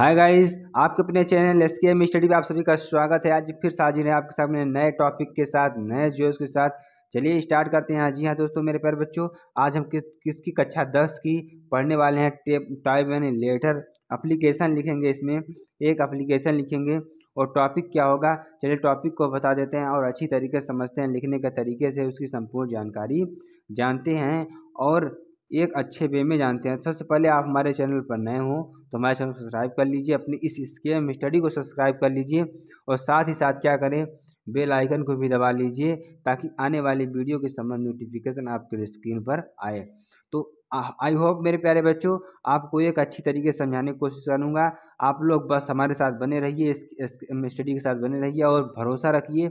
हाय guys आपके अपने channel S K M study पर आप सभी का स्वागत है आज फिर साजिर है आपके सामने नए टॉपिक के साथ नए जोश के साथ चलिए स्टार्ट करते हैं जी हाँ दोस्तों मेरे प्यार बच्चों आज हम किस किसकी कक्षा दस की पढ़ने वाले हैं टेप टाइप यानी लेटर अप्लीकेशन लिखेंगे इसमें एक अप्लीकेशन लिखेंगे और टॉपिक क्या होगा चलिए टॉपिक को बता देते हैं और अच्छी तरीके से समझते हैं लिखने के तरीके से उसकी संपूर्ण जानकारी जानते हैं और एक अच्छे वे में जानते हैं सबसे पहले आप हमारे चैनल पर नए हों तो हमारे चैनल सब्सक्राइब कर लीजिए अपनी इस स्केम स्टडी को सब्सक्राइब कर लीजिए और साथ ही साथ क्या करें बेल आइकन को भी दबा लीजिए ताकि आने वाली वीडियो के संबंध नोटिफिकेशन आपके स्क्रीन पर आए तो आई होप मेरे प्यारे बच्चों आपको एक अच्छी तरीके से समझाने की कोशिश करूँगा आप लोग बस हमारे साथ बने रहिए इस स्टडी के साथ बने रहिए और भरोसा रखिए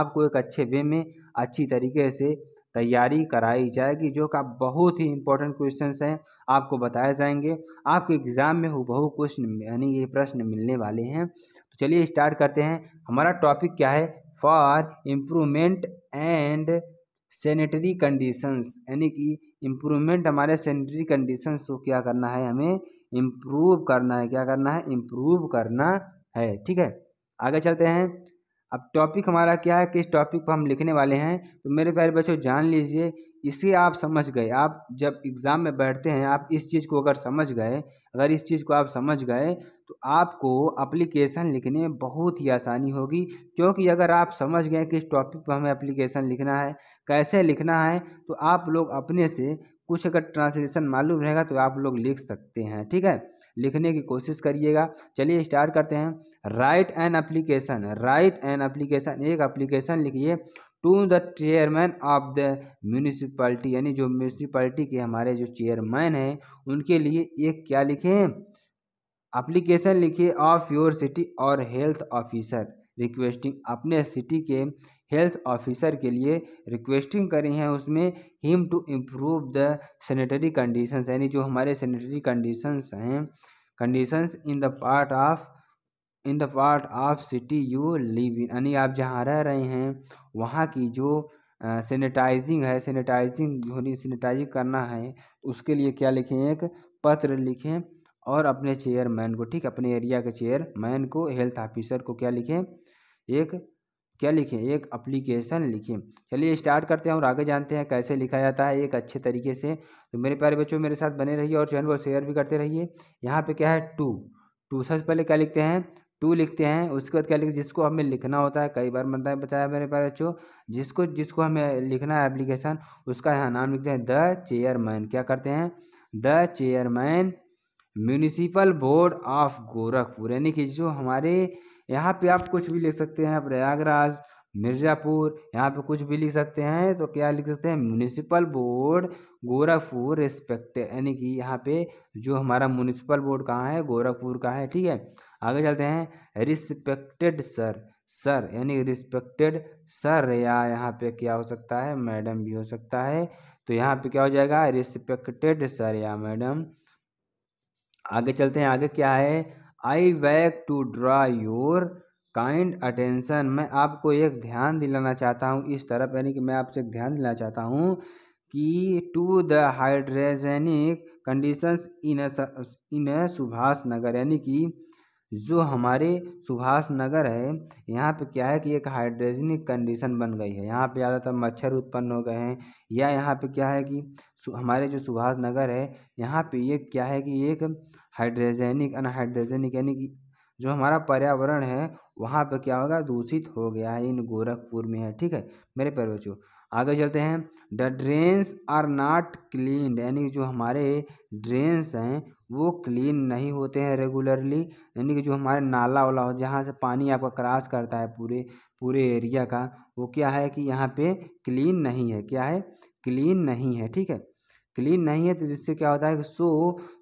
आपको एक अच्छे वे में अच्छी तरीके से तैयारी कराई जाएगी जो का बहुत ही इंपॉर्टेंट क्वेश्चन हैं आपको बताए जाएंगे आपके एग्ज़ाम में बहु क्वेश्चन यानी ये प्रश्न मिलने वाले हैं तो चलिए स्टार्ट करते हैं हमारा टॉपिक क्या है for improvement and sanitary conditions यानी कि इम्प्रूवमेंट हमारे सैनिटरी कंडीशंस को क्या करना है हमें इम्प्रूव करना है क्या करना है इम्प्रूव करना है ठीक है आगे चलते हैं अब टॉपिक हमारा क्या है किस टॉपिक पर हम लिखने वाले हैं तो मेरे प्यारे बच्चों जान लीजिए इसे आप समझ गए आप जब एग्ज़ाम में बैठते हैं आप इस चीज़ को अगर समझ गए अगर इस चीज़ को आप समझ गए तो आपको एप्लीकेशन लिखने में बहुत ही आसानी होगी क्योंकि अगर आप समझ गए कि इस टॉपिक पर हमें एप्लीकेशन लिखना है कैसे लिखना है तो आप लोग अपने से कुछ अगर ट्रांसलेशन मालूम रहेगा तो आप लोग लिख सकते हैं ठीक है लिखने की कोशिश करिएगा चलिए स्टार्ट करते हैं write an application write an application एक एप्लीकेशन लिखिए to the chairman of the municipality यानी जो म्यूनिसिपलिटी के हमारे जो चेयरमैन हैं उनके लिए एक क्या लिखें एप्लीकेशन लिखिए ऑफ योर सिटी और हेल्थ ऑफिसर रिक्वेस्टिंग अपने सिटी के हेल्थ ऑफिसर के लिए रिक्वेस्टिंग करी हैं उसमें him to improve the sanitary conditions यानी जो हमारे सैनिटरी कंडीशंस हैं conditions in the part of in the part of city you live in यानी आप जहाँ रह रहे हैं वहाँ की जो सैनिटाइजिंग है सैनिटाइजिंग होनी सैनिटाइजिंग करना है उसके लिए क्या लिखें एक पत्र लिखें और अपने चेयरमैन को ठीक अपने एरिया के चेयरमैन को हेल्थ ऑफिसर को क्या लिखें एक क्या लिखें एक अप्लीकेशन लिखें चलिए स्टार्ट करते हैं और आगे जानते हैं कैसे लिखा जाता है एक अच्छे तरीके से तो मेरे प्यारे बच्चों मेरे साथ बने रहिए और चैनल को शेयर भी करते रहिए यहाँ पे क्या है टू टू सबसे पहले क्या लिखते हैं टू लिखते हैं उसके बाद क्या लिखते हैं जिसको हमें लिखना होता है कई बार मतलब बताया मेरे प्यारे बच्चों जिसको जिसको हमें लिखना है एप्लीकेशन उसका यहाँ नाम लिखते हैं द चेयरमैन क्या करते हैं the chairman municipal board of Gorakhpur यानी कि जो हमारे यहाँ पे आप कुछ भी लिख सकते हैं प्रयागराज मिर्ज़ापुर यहाँ पे कुछ भी लिख सकते हैं तो क्या लिख सकते हैं म्यूनिसिपल बोर्ड गोरखपुर रिस्पेक्ट यानी कि यहाँ पे जो हमारा म्यूनिसिपल बोर्ड कहाँ है गोरखपुर का है ठीक है आगे चलते हैं रिस्पेक्टेड सर सर यानी रिस्पेक्टेड सर या यहाँ पे क्या हो सकता है मैडम भी हो सकता है तो यहाँ पे क्या हो जाएगा रिस्पेक्टेड सर या मैडम आगे चलते हैं आगे क्या है I wake to draw your kind attention मैं आपको एक ध्यान दिलाना चाहता हूँ इस तरफ यानी कि मैं आपसे ध्यान दिलाना चाहता हूँ कि to the hygienic conditions in in Subhash Nagar यानी कि जो हमारे सुभाष नगर है यहाँ पे क्या है कि एक हाइड्रोजेनिक कंडीशन बन गई है यहाँ पे ज़्यादातर मच्छर उत्पन्न हो गए हैं या यहाँ पे क्या है कि हमारे जो सुभाष नगर है यहाँ पे ये क्या है कि एक हाइड्रेजेनिक अनहाइड्रोजेनिक यानी कि जो हमारा पर्यावरण है वहाँ पे क्या होगा दूषित हो गया है इन गोरखपुर में है ठीक है मेरे पैर बच्चों आगे चलते हैं the drains are not clean यानी कि जो हमारे ड्रेन्स हैं वो क्लीन नहीं होते हैं रेगुलरली यानी कि जो हमारे नाला वाला हो जहाँ से पानी आपका क्रॉस करता है पूरे पूरे एरिया का वो क्या है कि यहाँ पे क्लीन नहीं है क्या है क्लीन नहीं है ठीक है क्लीन नहीं है तो जिससे क्या होता है कि so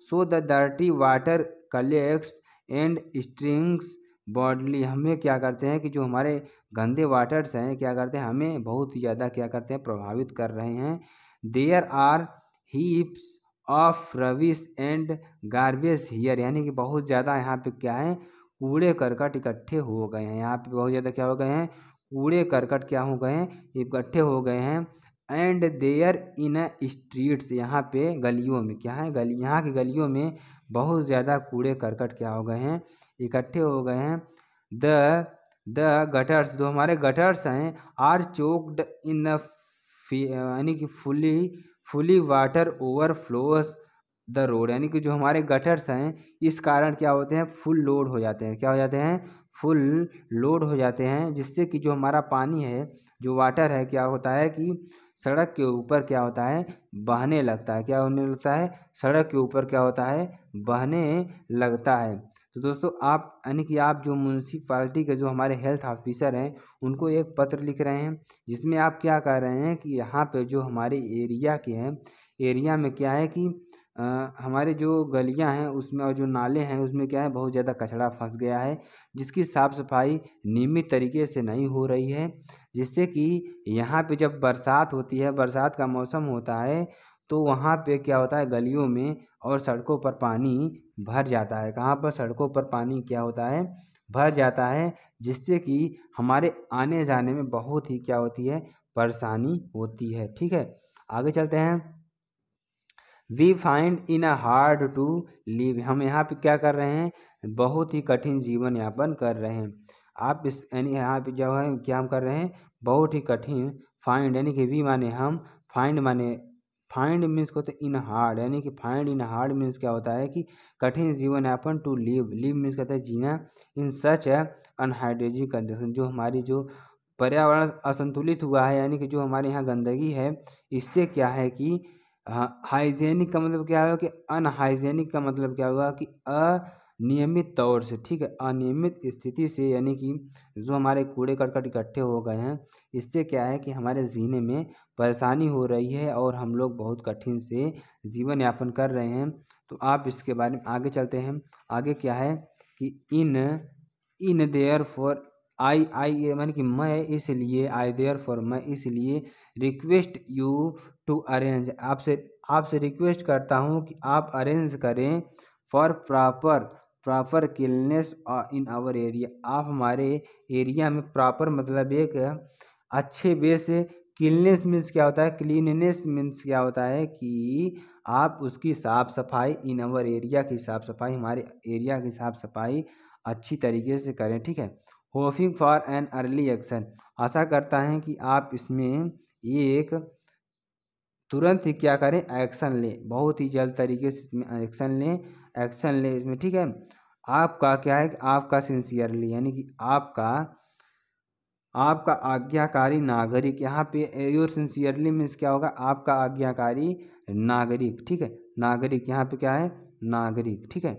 so the dirty water collects and stinks badly हमें क्या करते हैं कि जो हमारे गंदे वाटर्स हैं क्या करते हैं हमें बहुत ही ज़्यादा क्या करते हैं प्रभावित कर रहे हैं there are heaps of rubbish and garbage here यानी कि बहुत ज़्यादा यहाँ पे क्या है कूड़े करकट इकट्ठे हो गए हैं यहाँ पे बहुत ज़्यादा क्या हो गए हैं कूड़े करकट क्या हो गए हैं इकट्ठे हो गए हैं एंड देयर इन स्ट्रीट्स यहाँ पे गलियों में क्या है गली यहाँ की गलियों में बहुत ज़्यादा कूड़े करकट क्या हो गए हैं इकट्ठे हो गए हैं द द गटर्स जो हमारे गटर्स हैं आर चोक्ड इन द यानी कि fully fully water overflows the road यानी कि जो हमारे गटर्स हैं इस कारण क्या होते हैं फुल लोड हो जाते हैं क्या हो जाते हैं फुल लोड हो जाते हैं जिससे कि जो हमारा पानी है जो वाटर है क्या होता है कि सड़क के ऊपर क्या होता है बहने लगता है क्या होने लगता है सड़क के ऊपर क्या होता है बहने लगता है तो दोस्तों आप यानी कि आप जो म्यूनसिपाली के जो हमारे हेल्थ ऑफिसर हैं उनको एक पत्र लिख रहे हैं जिसमें आप क्या कह रहे हैं कि यहाँ पे जो हमारे एरिया के हैं एरिया में क्या है कि हमारे जो गलियां हैं उसमें और जो नाले हैं उसमें क्या है बहुत ज़्यादा कचरा फंस गया है जिसकी साफ़ सफाई नियमित तरीके से नहीं हो रही है जिससे कि यहाँ पे जब बरसात होती है बरसात का मौसम होता है तो वहाँ पे क्या होता है गलियों में और सड़कों पर पानी भर जाता है कहाँ पर सड़कों पर पानी क्या होता है भर जाता है जिससे कि हमारे आने जाने में बहुत ही क्या होती है परेशानी होती है ठीक है आगे चलते हैं we find in a hard to live हम यहाँ पे क्या कर रहे हैं बहुत ही कठिन जीवन यापन कर रहे हैं आप इस यानी यहाँ पे जो है क्या हम कर रहे हैं बहुत ही कठिन फाइंड यानी कि वी माने हम फाइंड माने फाइंड मीन्स को तो इन हार्ड यानी कि फाइंड इन हार्ड मीन्स क्या होता है कि कठिन जीवन यापन टू लिव लिव मीन्स कहते हैं जीना इन सच है अनहाइड्रेजी कंडीशन जो हमारी जो पर्यावरण असंतुलित हुआ है यानी कि जो हमारे यहाँ गंदगी है इससे क्या है कि हाँ, हाइजेनिक का मतलब क्या हुआ कि अनहाइजेनिक का मतलब क्या हुआ कि अनियमित तौर से ठीक है अनियमित स्थिति से यानी कि जो हमारे कूड़े करकट इकट्ठे हो गए हैं इससे क्या है कि हमारे जीने में परेशानी हो रही है और हम लोग बहुत कठिन से जीवन यापन कर रहे हैं तो आप इसके बारे में आगे चलते हैं आगे क्या है कि इन इन देयर फॉर आई आई मानी कि मैं इसलिए आई देयर फॉर मैं इसलिए रिक्वेस्ट यू टू अरेंज आपसे आपसे रिक्वेस्ट करता हूँ कि आप अरेंज करें for proper proper cleanliness in our area आप हमारे एरिया में प्रॉपर मतलब एक अच्छे वे से क्लिननेस मीन्स क्या होता है क्लीननेस मीन्स क्या होता है कि आप उसकी साफ़ सफाई इन आवर एरिया की साफ़ सफाई हमारे एरिया की साफ़ सफाई अच्छी तरीके से करें ठीक है hoping for an early action आशा करता है कि आप इसमें एक तुरंत ही क्या करें एक्शन लें बहुत ही जल्द तरीके से इसमें एक्शन लें एक्शन लें इसमें ठीक है आपका क्या है आपका सिंसियरली यानी कि आपका आपका आज्ञाकारी नागरिक यहाँ पे योर सिंसियरली मीन्स क्या होगा आपका आज्ञाकारी नागरिक ठीक है नागरिक यहाँ पे क्या है नागरिक ठीक है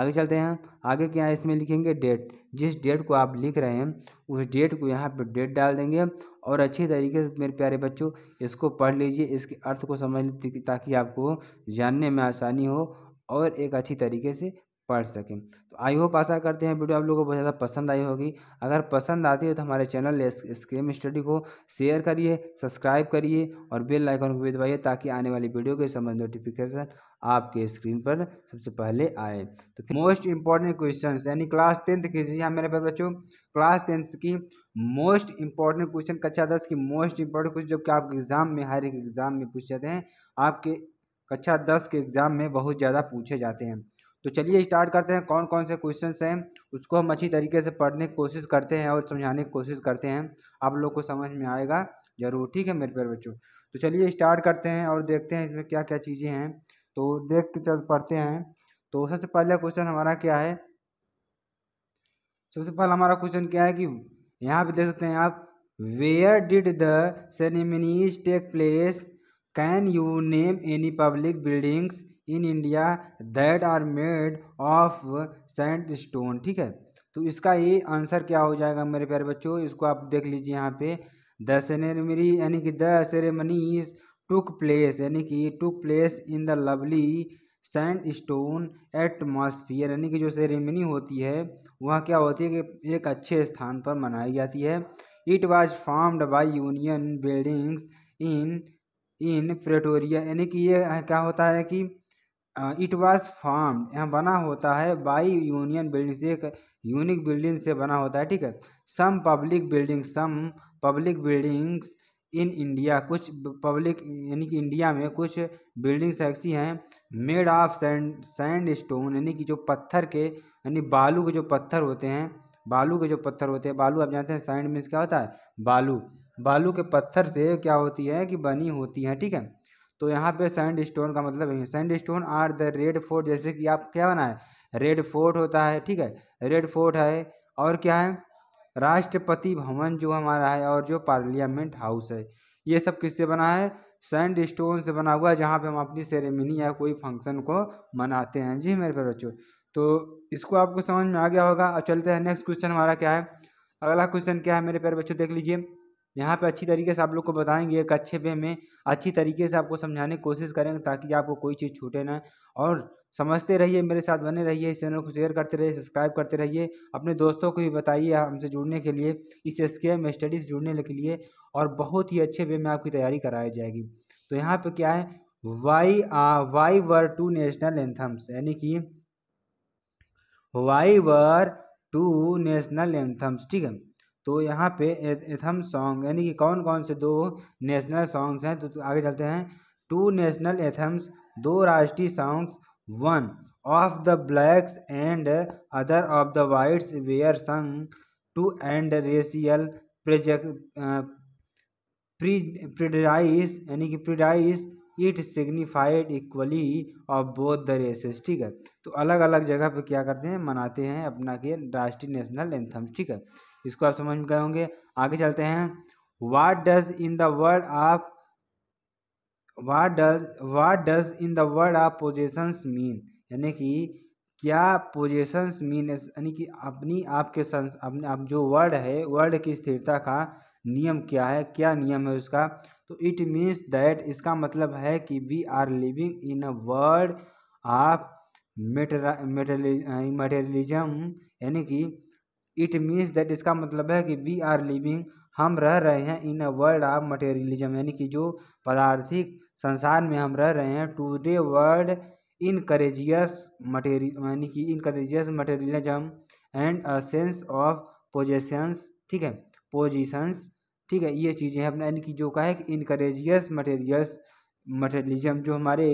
आगे चलते हैं आगे क्या है इसमें लिखेंगे डेट जिस डेट को आप लिख रहे हैं उस डेट को यहाँ पर डेट डाल देंगे और अच्छी तरीके से मेरे प्यारे बच्चों इसको पढ़ लीजिए इसके अर्थ को समझ लीजिए ताकि आपको जानने में आसानी हो और एक अच्छी तरीके से पढ़ सकें तो आई होप आशा करते हैं वीडियो आप लोगों को बहुत ज़्यादा पसंद आई होगी अगर पसंद आती है तो हमारे चैनल स्क्रीम स्टडी को शेयर करिए सब्सक्राइब करिए और बेल आइकन को भी दबाइए ताकि आने वाली वीडियो के संबंध नोटिफिकेशन आपके स्क्रीन पर सबसे पहले आए तो मोस्ट इंपॉर्टेंट क्वेश्चन यानी क्लास टेंथ के जी हाँ मेरे पास बच्चों क्लास टेंथ की मोस्ट इंपॉर्टेंट क्वेश्चन कक्षा दस की मोस्ट इंपॉर्टेंट क्वेश्चन जो कि आपके एग्जाम में हर एक एग्जाम में पूछे जाते हैं आपके कक्षा दस के एग्जाम में बहुत ज़्यादा पूछे जाते हैं तो चलिए स्टार्ट करते हैं कौन कौन से क्वेश्चन हैं उसको हम अच्छी तरीके से पढ़ने की कोशिश करते हैं और समझाने की कोशिश करते हैं आप लोग को समझ में आएगा ज़रूर ठीक है मेरे प्यारे बच्चों तो चलिए स्टार्ट करते हैं और देखते हैं इसमें क्या क्या चीज़ें हैं तो देख के चल पढ़ते हैं तो सबसे पहला क्वेश्चन हमारा क्या है सबसे पहला हमारा क्वेश्चन क्या है कि यहाँ पे देख सकते हैं आप where did the ceremonies take place can you name any public buildings in India that are made of sandstone ठीक है तो इसका ये आंसर क्या हो जाएगा मेरे प्यारे बच्चों इसको आप देख लीजिए यहाँ पे द सेनेमरी यानी कि द सेरेमनीज टुक प्लेस यानी कि took place in the lovely sandstone atmosphere यानी कि जो सेरेमनी होती है वह क्या होती है कि एक अच्छे स्थान पर मनाई जाती है it was formed by union buildings in in Pretoria यानी कि ये क्या होता है कि इट वॉज़ फॉर्म यहाँ बना होता है बाई यूनियन बिल्डिंग से एक यूनिक बिल्डिंग से बना होता है ठीक है some public building some public buildings in India कुछ पब्लिक यानी कि इंडिया में कुछ बिल्डिंग्स ऐसी हैं made of sand sandstone यानी कि जो पत्थर के यानी बालू के जो पत्थर होते हैं बालू के जो पत्थर होते हैं बालू आप जानते हैं सैंड मीन्स क्या होता है बालू बालू के पत्थर से क्या होती है कि बनी होती है ठीक है तो यहाँ पे सैंड स्टोन का मतलब है sandstone are the Red Fort जैसे कि आप क्या बना है रेड फोर्ट होता है ठीक है रेड फोर्ट है और क्या है राष्ट्रपति भवन जो हमारा है और जो पार्लियामेंट हाउस है ये सब किससे बना है सैंड स्टोन से बना हुआ है जहाँ पे हम अपनी सेरेमनी या कोई फंक्शन को मनाते हैं जी मेरे प्यारे बच्चों तो इसको आपको समझ में आ गया होगा और चलते हैं नेक्स्ट क्वेश्चन हमारा क्या है अगला क्वेश्चन क्या है मेरे प्यारे बच्चों देख लीजिए यहाँ पे अच्छी तरीके से आप लोग को बताएंगे एक अच्छे वे में अच्छी तरीके से आपको समझाने की कोशिश करेंगे ताकि आपको कोई चीज़ छूटे ना और समझते रहिए मेरे साथ बने रहिए इस चैनल को शेयर करते रहिए सब्सक्राइब करते रहिए अपने दोस्तों को भी बताइए हमसे जुड़ने के लिए इस एस में स्टडीज़ जुड़ने के लिए और बहुत ही अच्छे वे में आपकी तैयारी कराई जाएगी तो यहाँ पे क्या है why ah, why were two national anthems यानी कि why were two national anthems ठीक है तो यहाँ पे एथम सॉन्ग यानी कि कौन कौन से दो नेशनल सॉन्ग्स हैं तो आगे चलते हैं टू नेशनल एथम्स दो राष्ट्रीय songs one of the blacks and other of the whites were sung to end racial prejudice यानी कि prejudice it signified equality of both the races ठीक है तो अलग अलग जगह पे क्या करते हैं मनाते हैं अपना के राष्ट्रीय नेशनल एंथम्स ठीक है इसको आप समझ में गए होंगे आगे चलते हैं what does in the world of what does what does in the world of possessions mean यानी कि क्या पोजेशंस मीन यानी कि अपनी आपके संस अपने आप जो वर्ड है वर्ड की स्थिरता का नियम क्या है क्या नियम है उसका तो इट मीन्स दैट इसका मतलब है कि we are living in a world of मेटरा मटेरियलिज्म यानी कि इट मीन्स दैट इसका मतलब है कि वी आर लिविंग हम रह रहे हैं in a world of materialism यानी कि जो पदार्थिक संसार में हम रह रहे हैं टूडे वर्ल्ड इनकरेजियस मटेरियल यानी कि encourages materialism and a sense of possessions ठीक है पोजिशंस ठीक है ये चीज़ें हैं अपने यानी कि जो कहा है कि इनकरेजियस मटेरियल्स मटेरियलिज्म जो हमारे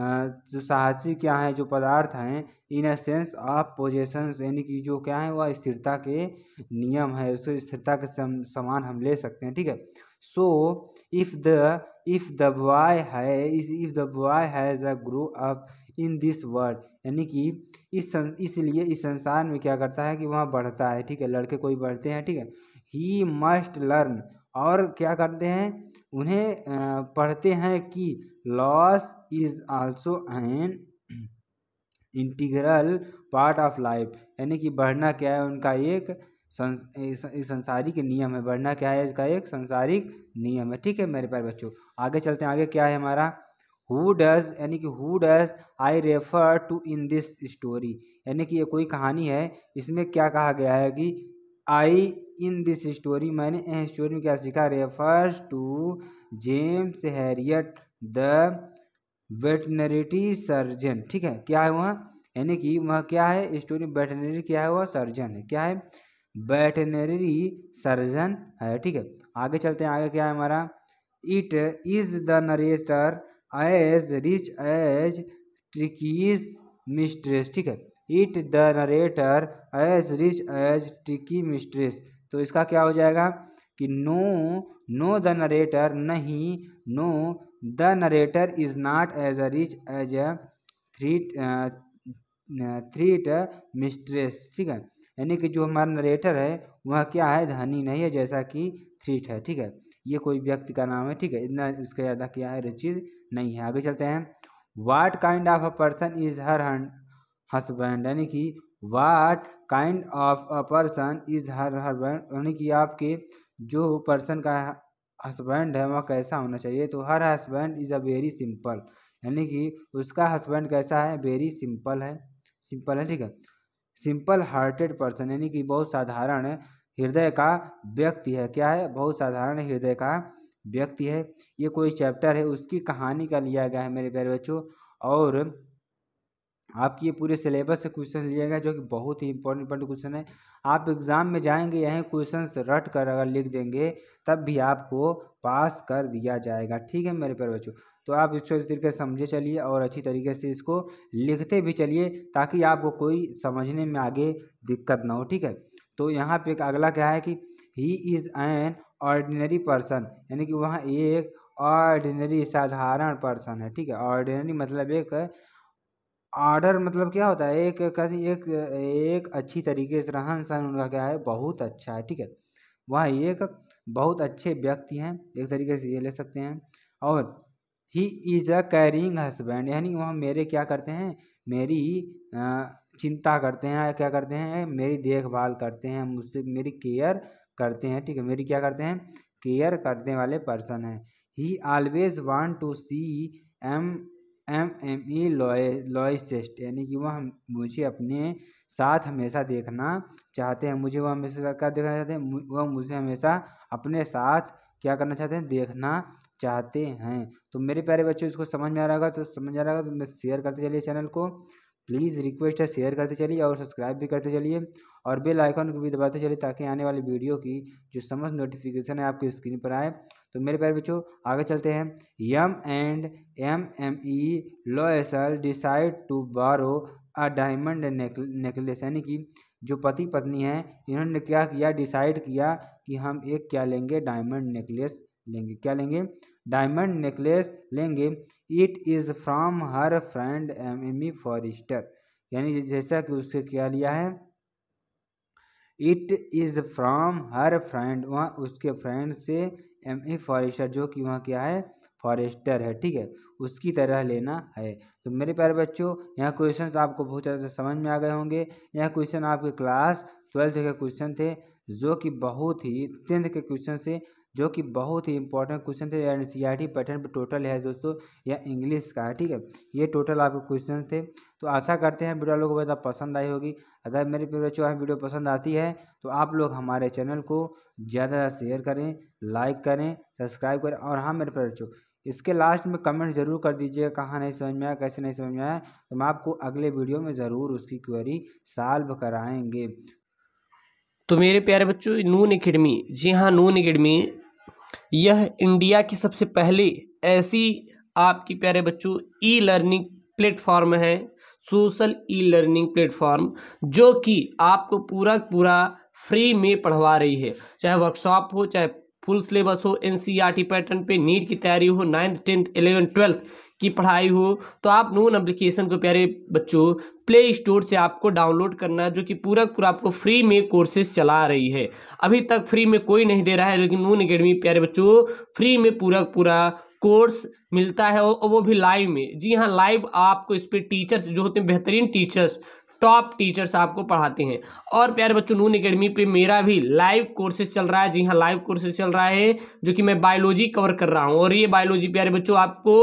जो साहसी क्या है जो पदार्थ हैं in a sense of possessions यानी कि जो क्या है वह स्थिरता के नियम है उसको स्थिरता के सम, समान हम ले सकते हैं ठीक है so if the if the boy है if the boy has a grow up in this world यानी कि इस इसलिए इस संसार में क्या करता है कि वह बढ़ता है ठीक है लड़के कोई बढ़ते हैं ठीक है ही मस्ट लर्न और क्या करते हैं उन्हें पढ़ते हैं कि loss is also an integral part of life यानी कि बढ़ना क्या है उनका एक संसारिक नियम है बढ़ना क्या है इसका एक संसारिक नियम है ठीक है मेरे प्यारे बच्चों आगे चलते हैं आगे क्या है हमारा हु डज यानी कि who does I refer to in this story यानी कि ये कोई कहानी है इसमें क्या कहा गया है कि आई इन दिस स्टोरी मैंने स्टोरी में क्या सीखा refers to James Herriot the veterinary surgeon ठीक है क्या है वहाँ यानी कि वह क्या है स्टोरी वेटनरी क्या है वह सर्जन है क्या है वेटनरी सर्जन है ठीक है आगे चलते हैं आगे क्या है हमारा it is the narrator as rich as Tricki's mistress ठीक है it the narrator as rich as Tricki mistress तो इसका क्या हो जाएगा कि नो नो द नरेटर नहीं no the narrator is not as a rich as a three three mistress ठीक है यानी कि जो हमारा नरेटर है वह क्या है धनी नहीं है जैसा कि थ्रीट है ठीक है ये कोई व्यक्ति का नाम है ठीक है इतना उसका ज़्यादा क्या है रुचिर नहीं है आगे चलते हैं what kind of a person is her husband यानी कि what kind of a person is her husband यानी कि आपके जो पर्सन का हस्बैंड है वह कैसा होना चाहिए तो her husband is a very simple यानी कि उसका हस्बैंड कैसा है वेरी सिंपल है सिंपल है ठीक है सिंपल हार्टेड पर्सन यानी कि बहुत साधारण हृदय का व्यक्ति है क्या है बहुत साधारण हृदय का व्यक्ति है ये कोई चैप्टर है उसकी कहानी का लिया गया है मेरे प्यारे बच्चों और आपकी ये पूरे सिलेबस से क्वेश्चन लिए गए जो कि बहुत ही इंपॉर्टेंट इंपॉर्टेंट क्वेश्चन है आप एग्ज़ाम में जाएंगे यहीं क्वेश्चन रट कर अगर लिख देंगे तब भी आपको पास कर दिया जाएगा ठीक है मेरे पर बच्चों तो आप इसको इस तरीके से समझे चलिए और अच्छी तरीके से इसको लिखते भी चलिए ताकि आपको कोई समझने में आगे दिक्कत ना हो ठीक है तो यहाँ पे अगला क्या है कि he is an ordinary person यानी कि वहाँ एक ऑर्डिनरी साधारण पर्सन है ठीक है ऑर्डिनरी मतलब एक आर्डर मतलब क्या होता है एक एक एक अच्छी तरीके से रहन सहन उनका क्या है बहुत अच्छा है ठीक है वह एक बहुत अच्छे व्यक्ति हैं एक तरीके से ये ले सकते हैं और he is a caring husband यानी वह मेरे क्या करते हैं मेरी चिंता करते हैं क्या करते हैं मेरी देखभाल करते हैं मुझसे मेरी केयर करते हैं ठीक है मेरी क्या करते हैं केयर करने वाले पर्सन हैं he always want to see M M M E लॉय लॉयसेस्ट यानी कि वह मुझे अपने साथ हमेशा देखना चाहते हैं मुझे वह हमेशा क्या देखना चाहते हैं वह मुझे हमेशा अपने साथ क्या करना चाहते हैं देखना चाहते हैं तो मेरे प्यारे बच्चों इसको समझ में आ रहा होगा तो समझ आ रहा होगा तो मैं शेयर करते चलिए चैनल को प्लीज़ रिक्वेस्ट है शेयर करते चलिए और सब्सक्राइब भी करते चलिए और बेल आइकन को भी दबाते चलिए ताकि आने वाली वीडियो की जो समस्त नोटिफिकेशन है आपकी स्क्रीन पर आए तो मेरे प्यारे बच्चों आगे चलते हैं um and M M E Loisel decide to borrow a diamond necklace यानी कि जो पति पत्नी हैं इन्होंने क्या किया डिसाइड किया कि हम एक क्या लेंगे डायमंड नेकलेस लेंगे क्या लेंगे डायमंड नेकलेस लेंगे it is from her friend M M E Forestier यानी जैसा कि उसके क्या लिया है it is from her friend वहाँ उसके फ्रेंड से एम ए फॉरेस्टर जो कि वहाँ क्या है फॉरेस्टर है ठीक है उसकी तरह लेना है तो मेरे प्यारे बच्चों यहाँ क्वेश्चन आपको बहुत ज़्यादा समझ में आ गए होंगे यह क्वेश्चन आपके क्लास ट्वेल्थ के क्वेश्चन थे जो कि बहुत ही टेंथ के क्वेश्चन से जो कि बहुत ही इंपॉर्टेंट क्वेश्चन थे N C R T pattern पर टोटल है दोस्तों या इंग्लिश का है ठीक है ये टोटल आपके क्वेश्चन थे तो आशा करते हैं वीडियो लोगों को ज़्यादा पसंद आई होगी अगर मेरी बच्चों वीडियो पसंद आती है तो आप लोग हमारे चैनल को ज़्यादा से शेयर करें लाइक करें सब्सक्राइब करें और हाँ मेरे बच्चों इसके लास्ट में कमेंट जरूर कर दीजिए कहाँ नहीं समझ में आया कैसे नहीं समझ में आया तो हम आपको अगले वीडियो में ज़रूर उसकी क्वेरी सॉल्व कराएंगे तो मेरे प्यारे बच्चों नून अकेडमी जी हाँ नून अकेडमी यह इंडिया की सबसे पहले ऐसी आपकी प्यारे बच्चों ई लर्निंग प्लेटफॉर्म है सोशल ई लर्निंग प्लेटफॉर्म जो कि आपको पूरा पूरा फ्री में पढ़वा रही है चाहे वर्कशॉप हो चाहे फुल सिलेबस हो एन पैटर्न e पे नीट की तैयारी हो नाइन्थ टेंथ एलेवेंथ ट्वेल्थ की पढ़ाई हो तो आप नून एप्लीकेशन को प्यारे बच्चों प्ले स्टोर से आपको डाउनलोड करना जो कि पूरा पूरा आपको फ्री में कोर्सेज चला रही है अभी तक फ्री में कोई नहीं दे रहा है लेकिन नून अकेडमी प्यारे बच्चों फ्री में पूरा पूरा कोर्स मिलता है और वो भी लाइव में जी हाँ लाइव आपको इस पर टीचर्स जो होते हैं बेहतरीन टीचर्स टॉप टीचर्स आपको पढ़ाते हैं और प्यारे बच्चों नून अकेडमी पे मेरा भी लाइव कोर्सेज चल रहा है जी हाँ लाइव कोर्सेज चल रहा है जो कि मैं बायोलॉजी कवर कर रहा हूँ और ये बायोलॉजी प्यारे बच्चों आपको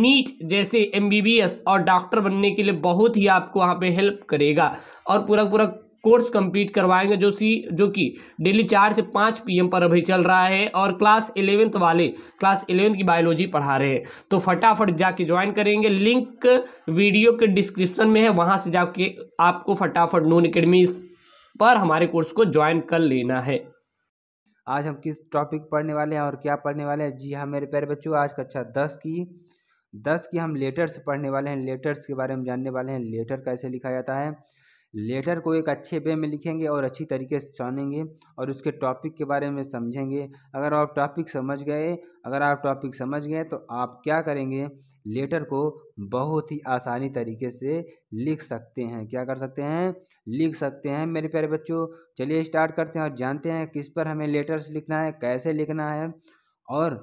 नीट जैसे एम और डॉक्टर बनने के लिए बहुत ही आपको वहाँ पर हेल्प करेगा और पूरा पूरा कोर्स कंप्लीट करवाएंगे जो सी जो कि डेली चार से पाँच पीएम पर अभी चल रहा है और क्लास इलेवेंथ वाले क्लास इलेवेंथ की बायोलॉजी पढ़ा रहे हैं तो फटाफट जाके ज्वाइन करेंगे लिंक वीडियो के डिस्क्रिप्शन में है वहाँ से जाके आपको फटाफट नून अकेडमी पर हमारे कोर्स को ज्वाइन कर लेना है आज हम किस टॉपिक पढ़ने वाले हैं और क्या पढ़ने वाले हैं जी हाँ मेरे प्यारे बच्चों आज कक्षा दस की दस की हम लेटर्स पढ़ने वाले हैं लेटर्स के बारे में जानने वाले हैं लेटर कैसे लिखा जाता है लेटर को एक अच्छे वे में लिखेंगे और अच्छी तरीके से जानेंगे और उसके टॉपिक के बारे में समझेंगे अगर आप टॉपिक समझ गए अगर आप टॉपिक समझ गए तो आप क्या करेंगे लेटर को बहुत ही आसानी तरीके से लिख सकते हैं क्या कर सकते हैं लिख सकते हैं मेरे प्यारे बच्चों चलिए स्टार्ट करते हैं और जानते हैं किस पर हमें लेटर्स लिखना है कैसे लिखना है और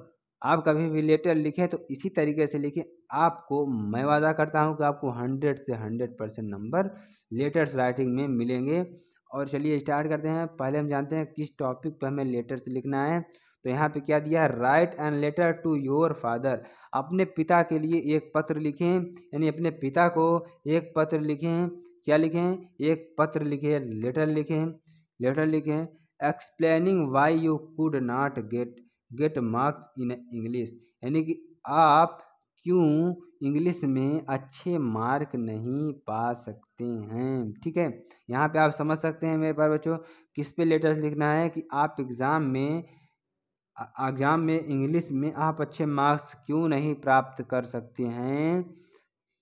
आप कभी भी लेटर लिखें तो इसी तरीके से लिखें आपको मैं वादा करता हूं कि आपको हंड्रेड से hundred percent number letters writing में मिलेंगे और चलिए स्टार्ट करते हैं पहले हम जानते हैं किस टॉपिक पर हमें लेटर्स लिखना है तो यहाँ पे क्या दिया है write an letter to your father अपने पिता के लिए एक पत्र लिखें यानी अपने पिता को एक पत्र लिखें क्या लिखें एक पत्र लिखें लेटर लिखें लेटर लिखें explaining why you could not get get marks in English यानी कि आप क्यों इंग्लिश में अच्छे मार्क नहीं पा सकते हैं ठीक है यहाँ पे आप समझ सकते हैं मेरे प्यारे बच्चों किस पे लेटर्स लिखना है कि आप एग्ज़ाम में एग्ज़ाम में इंग्लिश में आप अच्छे मार्क्स क्यों नहीं प्राप्त कर सकते हैं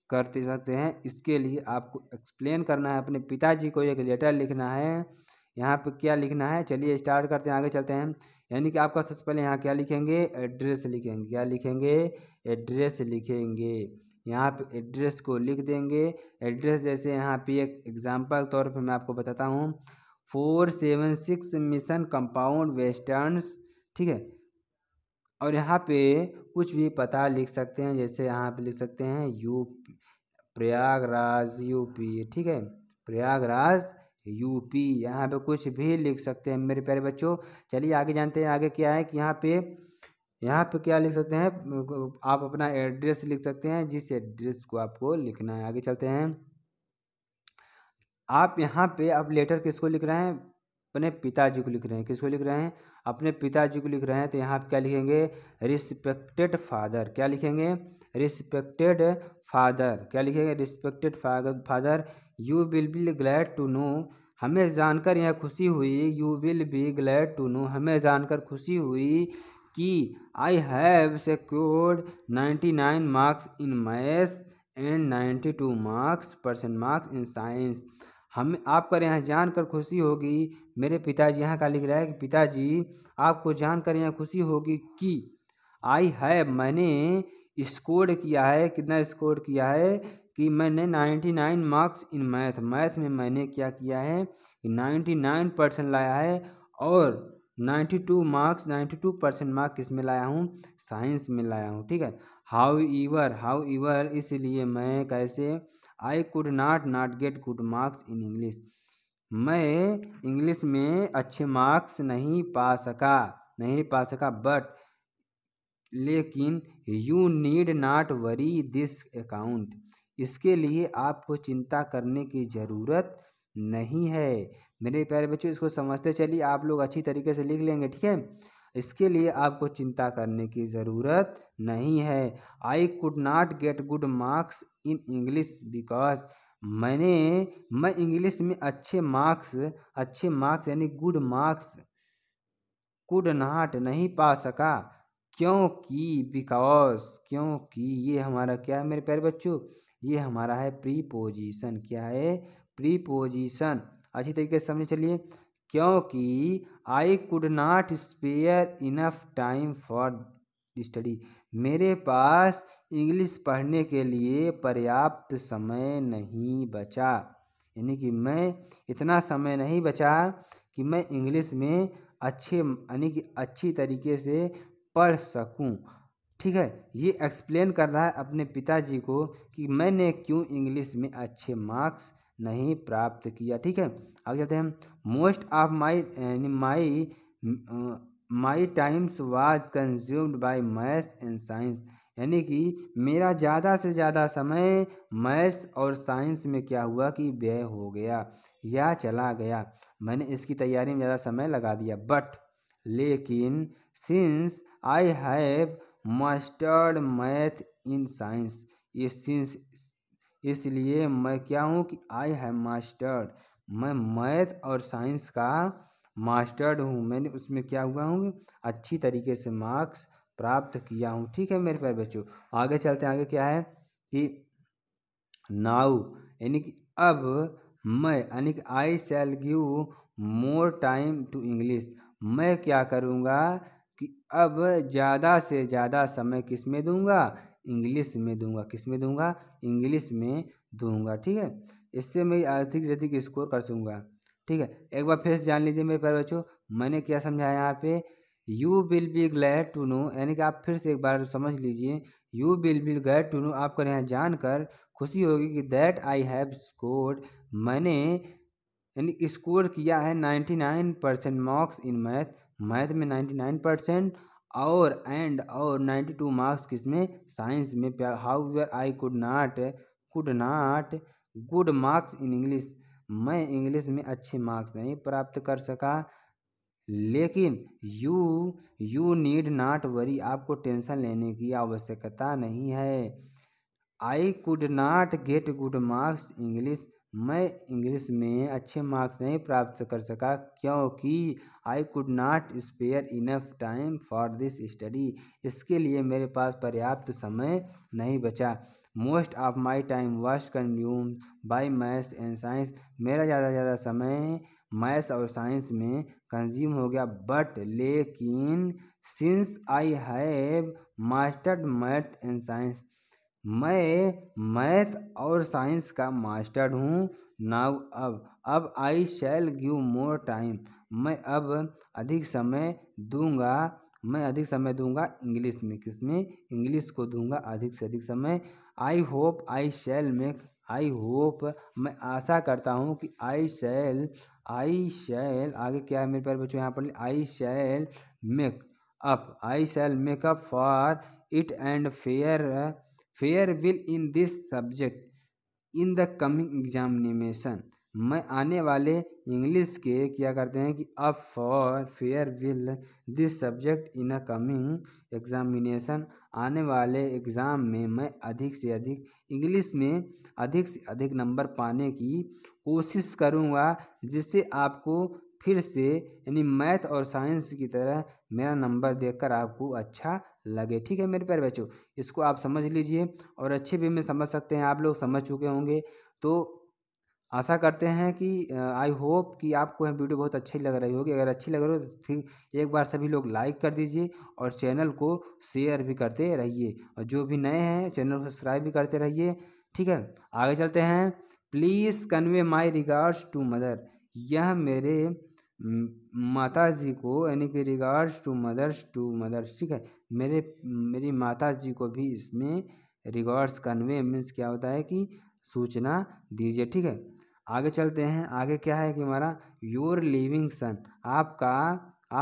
करते सकते हैं इसके लिए आपको एक्सप्लेन करना है अपने पिताजी को एक लेटर लिखना है यहाँ पे क्या लिखना है चलिए स्टार्ट करते हैं आगे चलते हैं यानी कि आपका सबसे पहले यहाँ क्या लिखेंगे एड्रेस लिखेंगे क्या लिखेंगे एड्रेस लिखेंगे यहाँ पे एड्रेस को लिख देंगे एड्रेस जैसे यहाँ पे एक एग्जाम्पल तौर पे मैं आपको बताता हूँ four seven six mission compound westerns ठीक है और यहाँ पे कुछ भी पता लिख सकते हैं जैसे यहाँ पे लिख सकते हैं यू प्रयागराज यूपी ठीक है प्रयागराज यूपी यहाँ पे कुछ भी लिख सकते हैं मेरे प्यारे बच्चों चलिए आगे जानते हैं आगे क्या है कि यहाँ पे यहाँ पे क्या लिख सकते हैं आप अपना एड्रेस लिख सकते हैं जिस एड्रेस को आपको लिखना है आगे चलते हैं आप यहाँ पे आप लेटर किसको लिख रहे हैं अपने पिताजी को लिख रहे हैं किसको लिख रहे हैं अपने पिताजी को लिख रहे हैं तो यहाँ क्या लिखेंगे रिस्पेक्टेड फादर क्या लिखेंगे रिस्पेक्टेड फादर क्या लिखेंगे respected father you will be glad to know हमें जानकर यह खुशी हुई you will be glad to know हमें जानकर खुशी हुई कि I have secured ninety nine marks in maths and ninety two marks percent marks in science हम यहाँ जान जानकर खुशी होगी मेरे पिताजी यहाँ का लिख रहा है कि पिताजी आपको जानकर यहाँ खुशी होगी कि आई है मैंने स्कोर किया है कितना स्कोर किया है कि मैंने 99 मार्क्स इन मैथ मैथ में मैंने क्या किया है कि 99 परसेंट लाया है और 92 मार्क्स 92 परसेंट मार्क्स किस में लाया हूँ साइंस में लाया हूँ ठीक है हाउ ईवर हाउ ईवर इसलिए मैं कैसे I could not not get good marks in English मैं इंग्लिश में अच्छे मार्क्स नहीं पा सका नहीं पा सका बट लेकिन you need not worry this account इसके लिए आपको चिंता करने की ज़रूरत नहीं है मेरे प्यारे बच्चों इसको समझते चलिए आप लोग अच्छी तरीके से लिख लेंगे ठीक है इसके लिए आपको चिंता करने की ज़रूरत नहीं है I could not get good marks in English because मैंने मैं इंग्लिश में अच्छे मार्क्स अच्छे मार्क्स यानी गुड मार्क्स कुड नाट नहीं पा सका क्योंकि बिकॉज क्योंकि ये हमारा क्या है मेरे प्यारे बच्चों ये हमारा है प्रीपोजिशन क्या है प्रीपोजिशन अच्छी तरीके से समझ चलिए क्योंकि I could not spare enough time for study मेरे पास इंग्लिश पढ़ने के लिए पर्याप्त समय नहीं बचा यानी कि मैं इतना समय नहीं बचा कि मैं इंग्लिश में अच्छे यानी कि अच्छी तरीके से पढ़ सकूं ठीक है ये एक्सप्लेन कर रहा है अपने पिताजी को कि मैंने क्यों इंग्लिश में अच्छे मार्क्स नहीं प्राप्त किया ठीक है आगे जाते हैं most of my my my times was consumed by maths and science यानी कि मेरा ज़्यादा से ज़्यादा समय मैथ्स और साइंस में क्या हुआ कि व्यय हो गया या चला गया मैंने इसकी तैयारी में ज़्यादा समय लगा दिया बट लेकिन since I have mastered math in science इस सिंस इसलिए मैं क्या हूँ कि आई हैव मास्टर्ड मैं मैथ और साइंस का मास्टर्ड हूँ मैंने उसमें क्या हुआ हूँ अच्छी तरीके से मार्क्स प्राप्त किया हूँ ठीक है मेरे प्यारे बच्चों आगे चलते हैं आगे क्या है कि नाउ यानी कि अब मैं यानी कि I shall give more time to English मैं क्या करूँगा कि अब ज़्यादा से ज़्यादा समय किस में दूँगा इंग्लिश में दूंगा किस में दूंगा इंग्लिश में दूंगा ठीक है इससे मैं अधिक से अधिक स्कोर कर सूँगा ठीक है एक बार फिर जान लीजिए मेरे प्यारे बच्चों मैंने क्या समझाया यहाँ पे you will be glad to know यानी कि आप फिर से एक बार समझ लीजिए you will be glad to know आपको यहाँ जानकर खुशी होगी कि दैट आई हैव स्कोर्ड मैंने यानी स्कोर किया है ninety nine percent marks in math math में नाइन्टी नाइन परसेंट और एंड और नाइन्टी टू मार्क्स किस में साइंस में however I could not could not good marks in English मैं इंग्लिश में अच्छे मार्क्स नहीं प्राप्त कर सका लेकिन you you need not worry आपको टेंशन लेने की आवश्यकता नहीं है I could not get good marks English मैं इंग्लिश में अच्छे मार्क्स नहीं प्राप्त कर सका क्योंकि I could not spare enough time for this study इसके लिए मेरे पास पर्याप्त समय नहीं बचा most of my time was consume by maths and science मेरा ज़्यादा से ज़्यादा समय मैथ्स और साइंस में कंज्यूम हो गया बट लेकिन since I have mastered math and science मैं मैथ और साइंस का मास्टर हूँ नाउ अब अब आई शैल गिव मोर टाइम मैं अब अधिक समय दूंगा मैं अधिक समय दूंगा इंग्लिश में किस में इंग्लिश को दूंगा अधिक से अधिक समय I hope I shall make I hope मैं आशा करता हूँ कि आई सेल आई शेल आगे क्या है मेरे प्यारे बच्चों यहाँ पर I shall make up I shall make up for it and fare fare well in this subject in the coming examination मैं आने वाले इंग्लिश के क्या करते हैं कि up for fare well this subject in a coming examination आने वाले एग्ज़ाम में मैं अधिक से अधिक इंग्लिश में अधिक से अधिक नंबर पाने की कोशिश करूँगा जिससे आपको फिर से यानी मैथ और साइंस की तरह मेरा नंबर देखकर आपको अच्छा लगे ठीक है मेरे प्यारे बच्चों इसको आप समझ लीजिए और अच्छे वे में समझ सकते हैं आप लोग समझ चुके होंगे तो आशा करते हैं कि आई होप कि आपको यह वीडियो बहुत अच्छी लग रही होगी अगर अच्छी लग रही हो तो ठीक एक बार सभी लोग लाइक कर दीजिए और चैनल को शेयर भी करते रहिए और जो भी नए हैं चैनल को सब्सक्राइब भी करते रहिए ठीक है आगे चलते हैं please convey my regards to mother यह मेरे माता जी को यानी कि regards to mothers to mothers ठीक है मेरे मेरी माता जी को भी इसमें रिगार्ड्स कन्वे मीन्स क्या होता है कि सूचना दीजिए ठीक है आगे चलते हैं आगे क्या है कि हमारा योर लिविंग सन आपका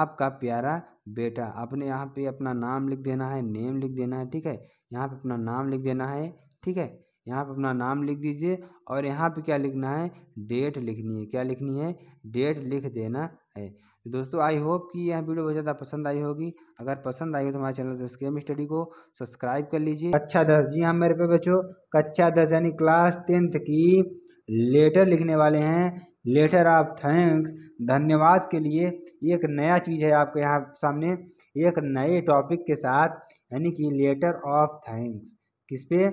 आपका प्यारा बेटा अपने यहाँ पे अपना नाम लिख देना है नेम लिख देना है ठीक है यहाँ पे अपना नाम लिख देना है ठीक है यहाँ पे अपना नाम लिख दीजिए और यहाँ पे क्या लिखना है डेट लिखनी है क्या लिखनी है डेट लिख देना है तो दोस्तों आई होप कि यह वीडियो बहुत ज़्यादा पसंद आई होगी अगर पसंद आई हो तो हमारे चैनल स्केम स्टडी को सब्सक्राइब कर लीजिए कक्षा दस जी हाँ मेरे पे बच्चों कक्षा दस यानी क्लास टेंथ की लेटर लिखने वाले हैं लेटर ऑफ थैंक्स धन्यवाद के लिए एक नया चीज़ है आपके यहाँ सामने एक नए टॉपिक के साथ यानी कि लेटर ऑफ थैंक्स किस पे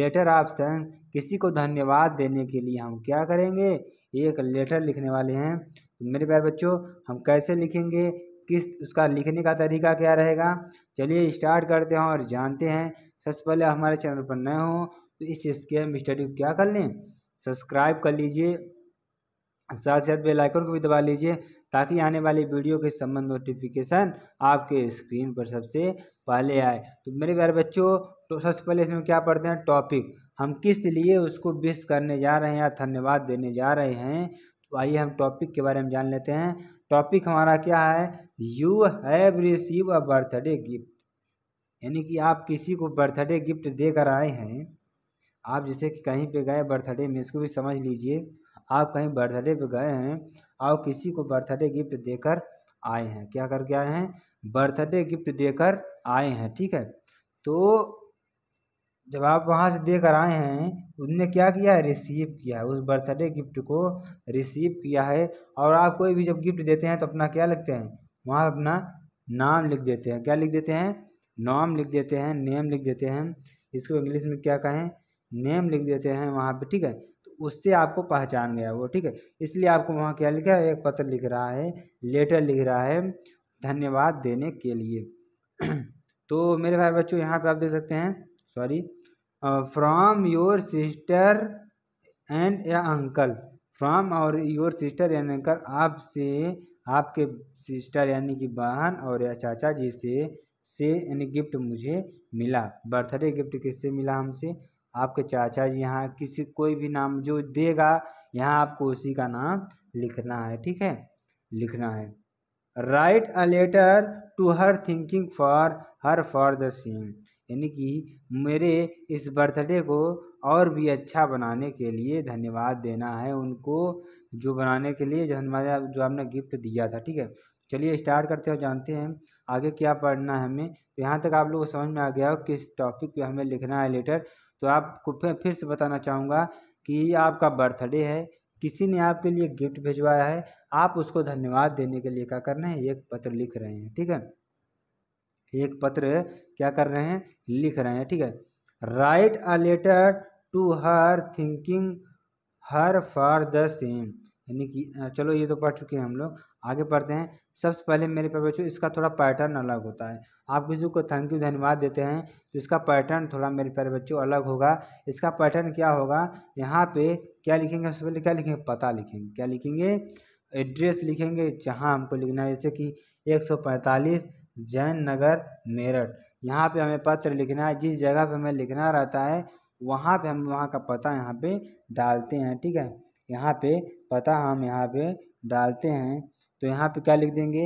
लेटर ऑफ थैंक्स किसी को धन्यवाद देने के लिए हम क्या करेंगे एक लेटर लिखने वाले हैं तो मेरे प्यार बच्चों हम कैसे लिखेंगे किस उसका लिखने का तरीका क्या रहेगा चलिए स्टार्ट करते हैं और जानते हैं सबसे पहले हमारे चैनल पर नए हों तो इस स्केम हम स्टडी क्या कर लें सब्सक्राइब कर लीजिए साथ साथ बेल आइकन को भी दबा लीजिए ताकि आने वाली वीडियो के संबंध नोटिफिकेशन आपके स्क्रीन पर सबसे पहले आए तो मेरे प्यारे बच्चों तो सबसे पहले इसमें क्या पढ़ते हैं टॉपिक हम किस लिए उसको विश करने जा रहे हैं या धन्यवाद देने जा रहे हैं तो आइए हम टॉपिक के बारे में जान लेते हैं टॉपिक हमारा क्या है you have receive a birthday gift यानी कि आप किसी को बर्थडे गिफ्ट देकर आए हैं आप जैसे कि कहीं पे गए बर्थडे में इसको भी समझ लीजिए आप कहीं बर्थडे पे गए हैं और किसी को बर्थडे गिफ्ट देकर आए हैं क्या करके आए हैं बर्थडे गिफ्ट देकर आए हैं ठीक है तो जब आप वहाँ से देकर आए हैं उनने क्या किया है रिसीव किया है उस बर्थडे गिफ्ट को रिसीव किया है और आप कोई भी जब गिफ्ट देते हैं तो अपना क्या लिखते हैं वहाँ अपना नाम लिख देते हैं क्या लिख देते हैं नाम लिख देते हैं नेम लिख देते हैं इसको इंग्लिश में क्या कहें नेम लिख देते हैं वहाँ पे ठीक है तो उससे आपको पहचान गया वो ठीक है इसलिए आपको वहाँ क्या लिखा है एक पत्र लिख रहा है लेटर लिख रहा है धन्यवाद देने के लिए तो मेरे भाई बच्चों यहाँ पे आप देख सकते हैं sorry from your sister and या अंकल फ्रॉम और योर सिस्टर एंड अंकल आपसे आपके सिस्टर यानी कि बहन और या चाचा जी से से यानी गिफ्ट मुझे मिला बर्थडे गिफ्ट किससे मिला हमसे आपके चाचा जी यहाँ किसी कोई भी नाम जो देगा यहाँ आपको उसी का नाम लिखना है ठीक है लिखना है write a letter to her thinking for her for the same यानी कि मेरे इस बर्थडे को और भी अच्छा बनाने के लिए धन्यवाद देना है उनको जो बनाने के लिए जो जो आपने गिफ्ट दिया था ठीक है चलिए स्टार्ट करते हैं जानते हैं आगे क्या पढ़ना है हमें तो यहाँ तक आप लोग को समझ में आ गया हो किस टॉपिक पे हमें लिखना है लेटर तो आपको फिर से बताना चाहूँगा कि आपका बर्थडे है किसी ने आपके लिए गिफ्ट भिजवाया है आप उसको धन्यवाद देने के लिए क्या कर रहे हैं एक पत्र लिख रहे हैं ठीक है एक पत्र क्या कर रहे हैं लिख रहे हैं ठीक है write a letter to her thinking her for the same यानी कि चलो ये तो पढ़ चुके हैं हम लोग आगे पढ़ते हैं सबसे पहले मेरे पे बच्चों इसका थोड़ा पैटर्न अलग होता है आप किसी को थैंक यू धन्यवाद देते हैं तो इसका पैटर्न थोड़ा मेरे प्यारे बच्चों अलग होगा इसका पैटर्न क्या होगा यहाँ पे क्या लिखेंगे सबसे पहले क्या लिखेंगे पता लिखेंगे क्या लिखेंगे एड्रेस लिखेंगे जहाँ हमको लिखना है जैसे कि एक सौ पैंतालीस जैन नगर मेरठ यहाँ पर हमें पत्र लिखना है जिस जगह पर हमें लिखना रहता है वहाँ पर हम वहाँ का पता यहाँ पर डालते हैं ठीक है यहाँ पर पता हम यहाँ पर डालते हैं तो यहाँ पे क्या लिख देंगे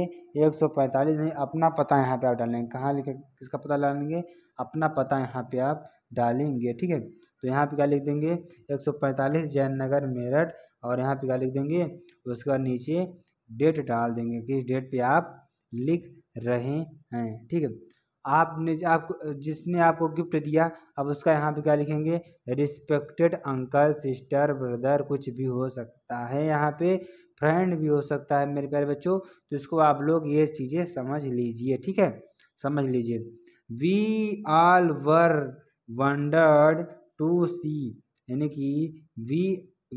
एक सौ पैंतालीस नहीं अपना पता यहाँ पे आप डालेंगे कहाँ लिखे किसका पता डालेंगे अपना पता यहाँ पे आप डालेंगे ठीक है तो यहाँ पे क्या लिख देंगे एक सौ पैंतालीस जैन नगर मेरठ और यहाँ पे क्या लिख देंगे उसके बाद नीचे डेट डाल देंगे किस डेट पे आप लिख रहे हैं ठीक है आपने आपको जिसने आपको गिफ्ट दिया अब उसका यहाँ पे क्या लिखेंगे रिस्पेक्टेड अंकल सिस्टर ब्रदर कुछ भी हो सकता है यहाँ पे फ्रेंड भी हो सकता है मेरे प्यारे बच्चों तो इसको आप लोग ये चीज़ें समझ लीजिए ठीक है समझ लीजिए we all were wondered to see यानी कि वी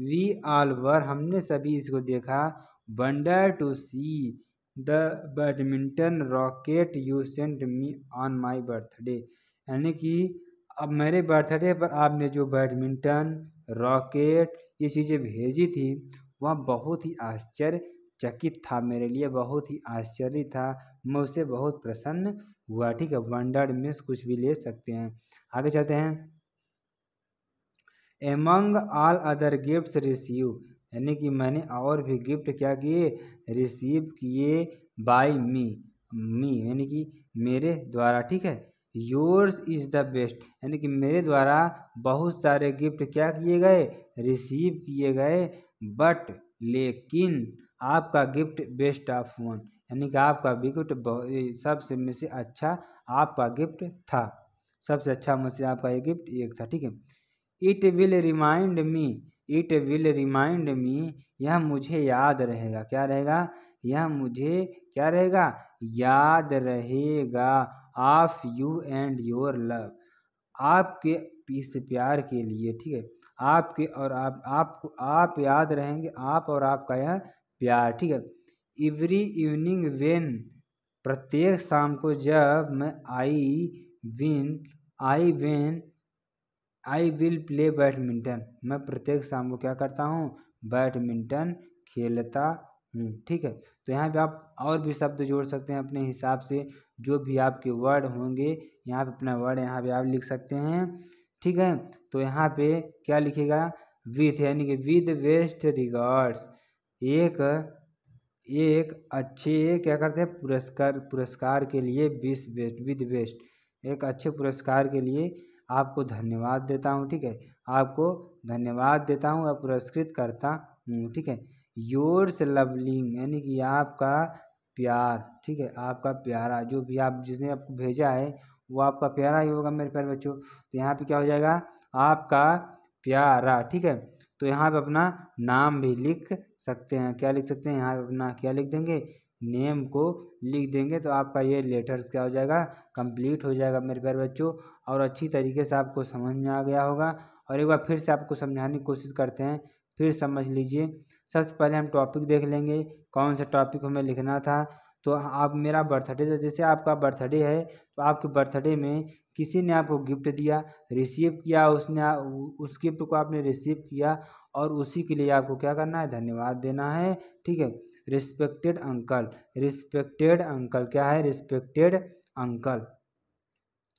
वी आल वर हमने सभी इसको देखा wonder to see the badminton racket you sent me on my birthday यानी कि अब मेरे बर्थडे पर आपने जो बैडमिंटन रॉकेट ये चीज़ें भेजी थी वह बहुत ही आश्चर्यचकित था मेरे लिए बहुत ही आश्चर्य था मैं उसे बहुत प्रसन्न हुआ ठीक है वंडर मिस कुछ भी ले सकते हैं आगे चलते हैं among all other gifts receive यानी कि मैंने और भी गिफ्ट क्या किए रिसीव किए बाय मी मी यानी कि मेरे द्वारा ठीक है योर्स इज़ द बेस्ट यानी कि मेरे द्वारा बहुत सारे गिफ्ट क्या किए गए रिसीव किए गए बट लेकिन आपका गिफ्ट बेस्ट ऑफ वन यानी कि आपका गिफ्ट सबसे में से अच्छा आपका गिफ्ट था सबसे अच्छा में से आपका ये गिफ्ट एक था ठीक है it will remind me it will remind me यह मुझे याद रहेगा क्या रहेगा यह मुझे क्या रहेगा याद रहेगा of you and your love आपके इस प्यार के लिए ठीक है आपके और आप आपको आप याद रहेंगे आप और आपका यह प्यार ठीक है एवरी इवनिंग वेन प्रत्येक शाम को जब मैं I when I when I will play badminton मैं प्रत्येक शाम को क्या करता हूँ बैडमिंटन खेलता हूँ ठीक है तो यहाँ पे आप और भी शब्द जोड़ सकते हैं अपने हिसाब से जो भी आपके वर्ड होंगे यहाँ पे अपना वर्ड यहाँ पे आप लिख सकते हैं ठीक है तो यहाँ पे क्या लिखेगा विथ यानी कि विद वेस्ट रिगार्ड्स एक एक अच्छे क्या करते हैं पुरस्कार पुरस्कार के लिए विस बेस्ट विद बेस्ट एक अच्छे पुरस्कार के लिए आपको धन्यवाद देता हूँ ठीक है आपको धन्यवाद देता हूँ या पुरस्कृत करता हूँ ठीक है योर्स लवलिंग यानी कि आपका प्यार ठीक है आपका प्यारा जो भी आप जिसने आपको भेजा है वो आपका प्यारा ही होगा मेरे प्यारे बच्चों तो यहाँ पे क्या हो जाएगा आपका प्यारा ठीक है तो यहाँ पे अपना नाम भी लिख सकते हैं क्या लिख सकते हैं यहाँ पे अपना क्या लिख देंगे नेम को लिख देंगे तो आपका ये लेटर्स क्या हो जाएगा कंप्लीट हो जाएगा मेरे प्यारे बच्चों और अच्छी तरीके से आपको समझ में आ गया होगा और एक बार फिर से आपको समझाने की कोशिश करते हैं फिर समझ लीजिए सबसे पहले हम टॉपिक देख लेंगे कौन सा टॉपिक हमें लिखना था तो आप मेरा बर्थडे था तो जैसे आपका बर्थडे है तो आपके बर्थडे में किसी ने आपको गिफ्ट दिया रिसीव किया उसने उस गिफ्ट को आपने रिसीव किया और उसी के लिए आपको क्या करना है धन्यवाद देना है ठीक है रिस्पेक्टेड अंकल रिस्पेक्टेड अंकल क्या है रिस्पेक्टेड अंकल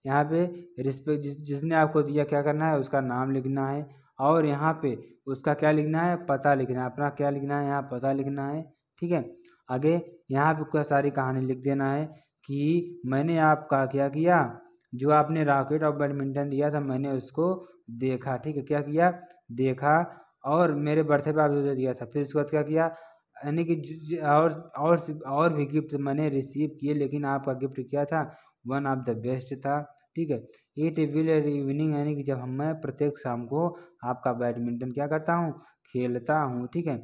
यहाँ पे रिस्पेक्ट जिस जिसने आपको दिया क्या करना है उसका नाम लिखना है और यहाँ पे उसका क्या लिखना है पता लिखना है अपना क्या लिखना है यहाँ पता लिखना है ठीक है आगे यहाँ पर सारी कहानी लिख देना है कि मैंने आपका क्या किया जो आपने रॉकेट और बैडमिंटन दिया था मैंने उसको देखा ठीक है क्या किया देखा और मेरे बर्थडे पर आप जो दिया था फिर उसके बाद क्या किया यानी कि और और और भी गिफ्ट मैंने रिसीव किए लेकिन आपका गिफ्ट क्या था वन ऑफ द बेस्ट था ठीक है इट विल इवनिंग यानी कि जब हम मैं प्रत्येक शाम को आपका बैडमिंटन क्या करता हूँ खेलता हूँ ठीक है